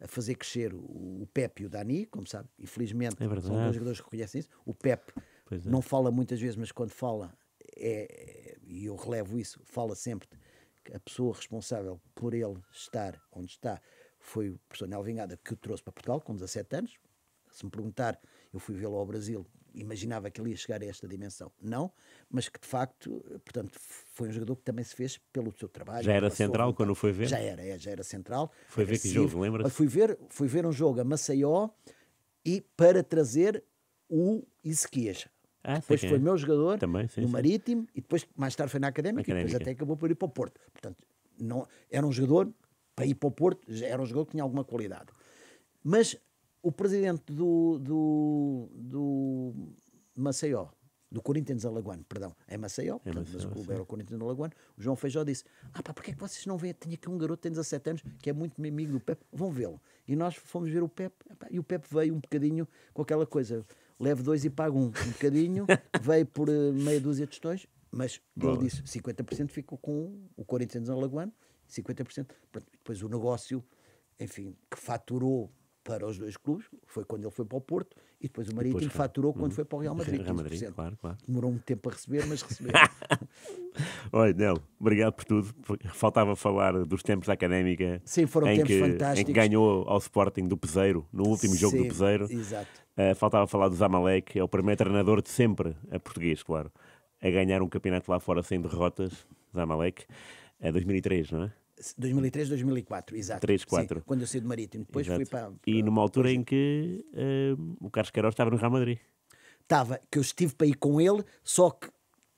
a, a fazer crescer o, o Pepe e o Dani, como sabe, infelizmente é são dois jogadores que reconhecem isso. O Pepe é. não fala muitas vezes, mas quando fala, é, e eu relevo isso, fala sempre que a pessoa responsável por ele estar onde está foi o professor Nel Vingada, que o trouxe para Portugal com 17 anos. Se me perguntar, eu fui vê-lo ao Brasil imaginava que ele ia chegar a esta dimensão. Não, mas que de facto, eh, portanto, foi um jogador que também se fez pelo seu trabalho. Já era central vontade. quando foi ver? Já era, é, já era central. Foi ver que jogo, lembra-se? Fui ver, fui ver um jogo a Maceió e para trazer o Ezequias. Ah, depois foi é. meu jogador também, sim, no sim. Marítimo e depois mais tarde foi na Académica, Académica. e depois até acabou por ir para o Porto. Portanto, não, era um jogador, para ir para o Porto, era um jogador que tinha alguma qualidade. Mas o presidente do, do, do Maceió, do Corinthians Alagoano, perdão, é Maceió, é Maceió, mas o clube era o Corinthians Alagoano, o João Feijó disse, ah pá, porquê é que vocês não veem, tinha aqui um garoto, tem 17 anos, que é muito meu amigo do Pepe, vão vê-lo. E nós fomos ver o Pepe, e o Pepe veio um bocadinho com aquela coisa, leve dois e pago um, um bocadinho, veio por eh, meia dúzia de tostões, mas ele disse, 50% ficou com o Corinthians Alagoano, 50%, pronto, depois o negócio, enfim, que faturou para os dois clubes, foi quando ele foi para o Porto e depois o Marítimo depois, faturou quando hum, foi para o Real Madrid. Real Madrid claro, claro. Demorou um tempo a receber, mas recebeu. Olha, Nel, obrigado por tudo. Faltava falar dos tempos da académica. Sim, foram tempos que, fantásticos. Em que ganhou ao Sporting do Peseiro, no último jogo Sim, do Peseiro. Exato. Uh, faltava falar do Zamalek, é o primeiro treinador de sempre, a é português, claro, a ganhar um campeonato lá fora sem derrotas. Zamalek, é eh, 2003, não é? 2003, 2004, exato. 3, 4. Sim, quando eu saí do Marítimo. Depois exato. fui para, para, E numa altura em que uh, o Carlos Queiroz estava no Real Madrid. Estava, que eu estive para ir com ele, só que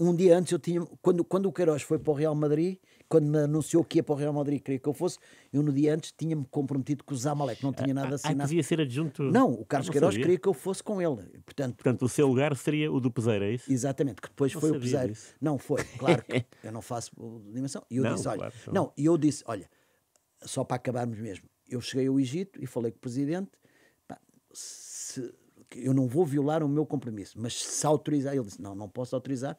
um dia antes eu tinha. Quando, quando o Queiroz foi para o Real Madrid, quando me anunciou que ia para o Real Madrid queria que eu fosse, eu no dia antes tinha-me comprometido com o Zamalek, não tinha ah, nada ah, assinado. Ah, devia ser adjunto. Não, o Carlos não Queiroz queria que eu fosse com ele. Portanto, Portanto, o seu lugar seria o do Peseiro, é isso? Exatamente, que depois não foi o Peseiro. Não, foi, claro que eu não faço dimensão. E eu não, disse, olha, claro, não, e eu disse, olha, só para acabarmos mesmo, eu cheguei ao Egito e falei com o presidente, pá, se eu não vou violar o meu compromisso, mas se autorizar, ele disse: não, não posso autorizar.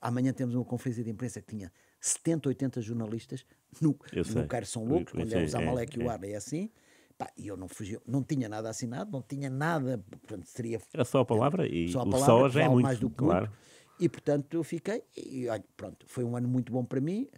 Amanhã temos uma conferência de imprensa que tinha 70, 80 jornalistas no, no Cairo São Loucos, quando sei, é o é, é, Zamalek é, e o Arda é assim. Pá, e eu não fugi, não tinha nada assinado, não tinha nada, portanto, seria... Era só a palavra e só a palavra, já é muito, mais do que claro. Muito. E portanto eu fiquei, e olha, pronto, foi um ano muito bom para mim.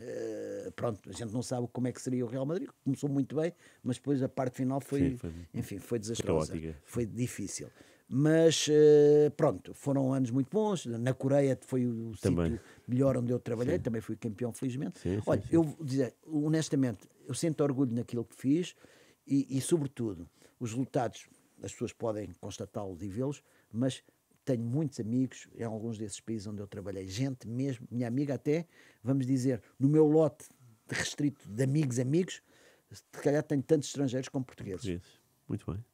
Uh, pronto, a gente não sabe como é que seria o Real Madrid, começou muito bem, mas depois a parte final foi, Sim, foi enfim, foi desastrosa, foi difícil. Mas eh, pronto, foram anos muito bons. Na Coreia foi o também. sítio melhor onde eu trabalhei, sim. também fui campeão, felizmente. Sim, Olha, sim, eu vou dizer, honestamente, eu sinto orgulho naquilo que fiz e, e sobretudo, os resultados, as pessoas podem constatá-los e vê-los, mas tenho muitos amigos em alguns desses países onde eu trabalhei, gente mesmo, minha amiga até, vamos dizer, no meu lote restrito de amigos, amigos, se calhar tenho tantos estrangeiros como portugueses. Portugueses, muito bem.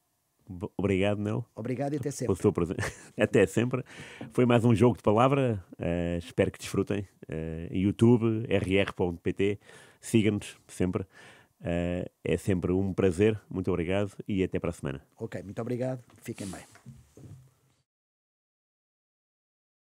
Obrigado, Nel. Obrigado e até sempre. até sempre. Foi mais um jogo de palavra. Uh, espero que desfrutem. Uh, YouTube, rr.pt. Sigam-nos sempre. Uh, é sempre um prazer. Muito obrigado e até para a semana. Ok, muito obrigado. Fiquem bem.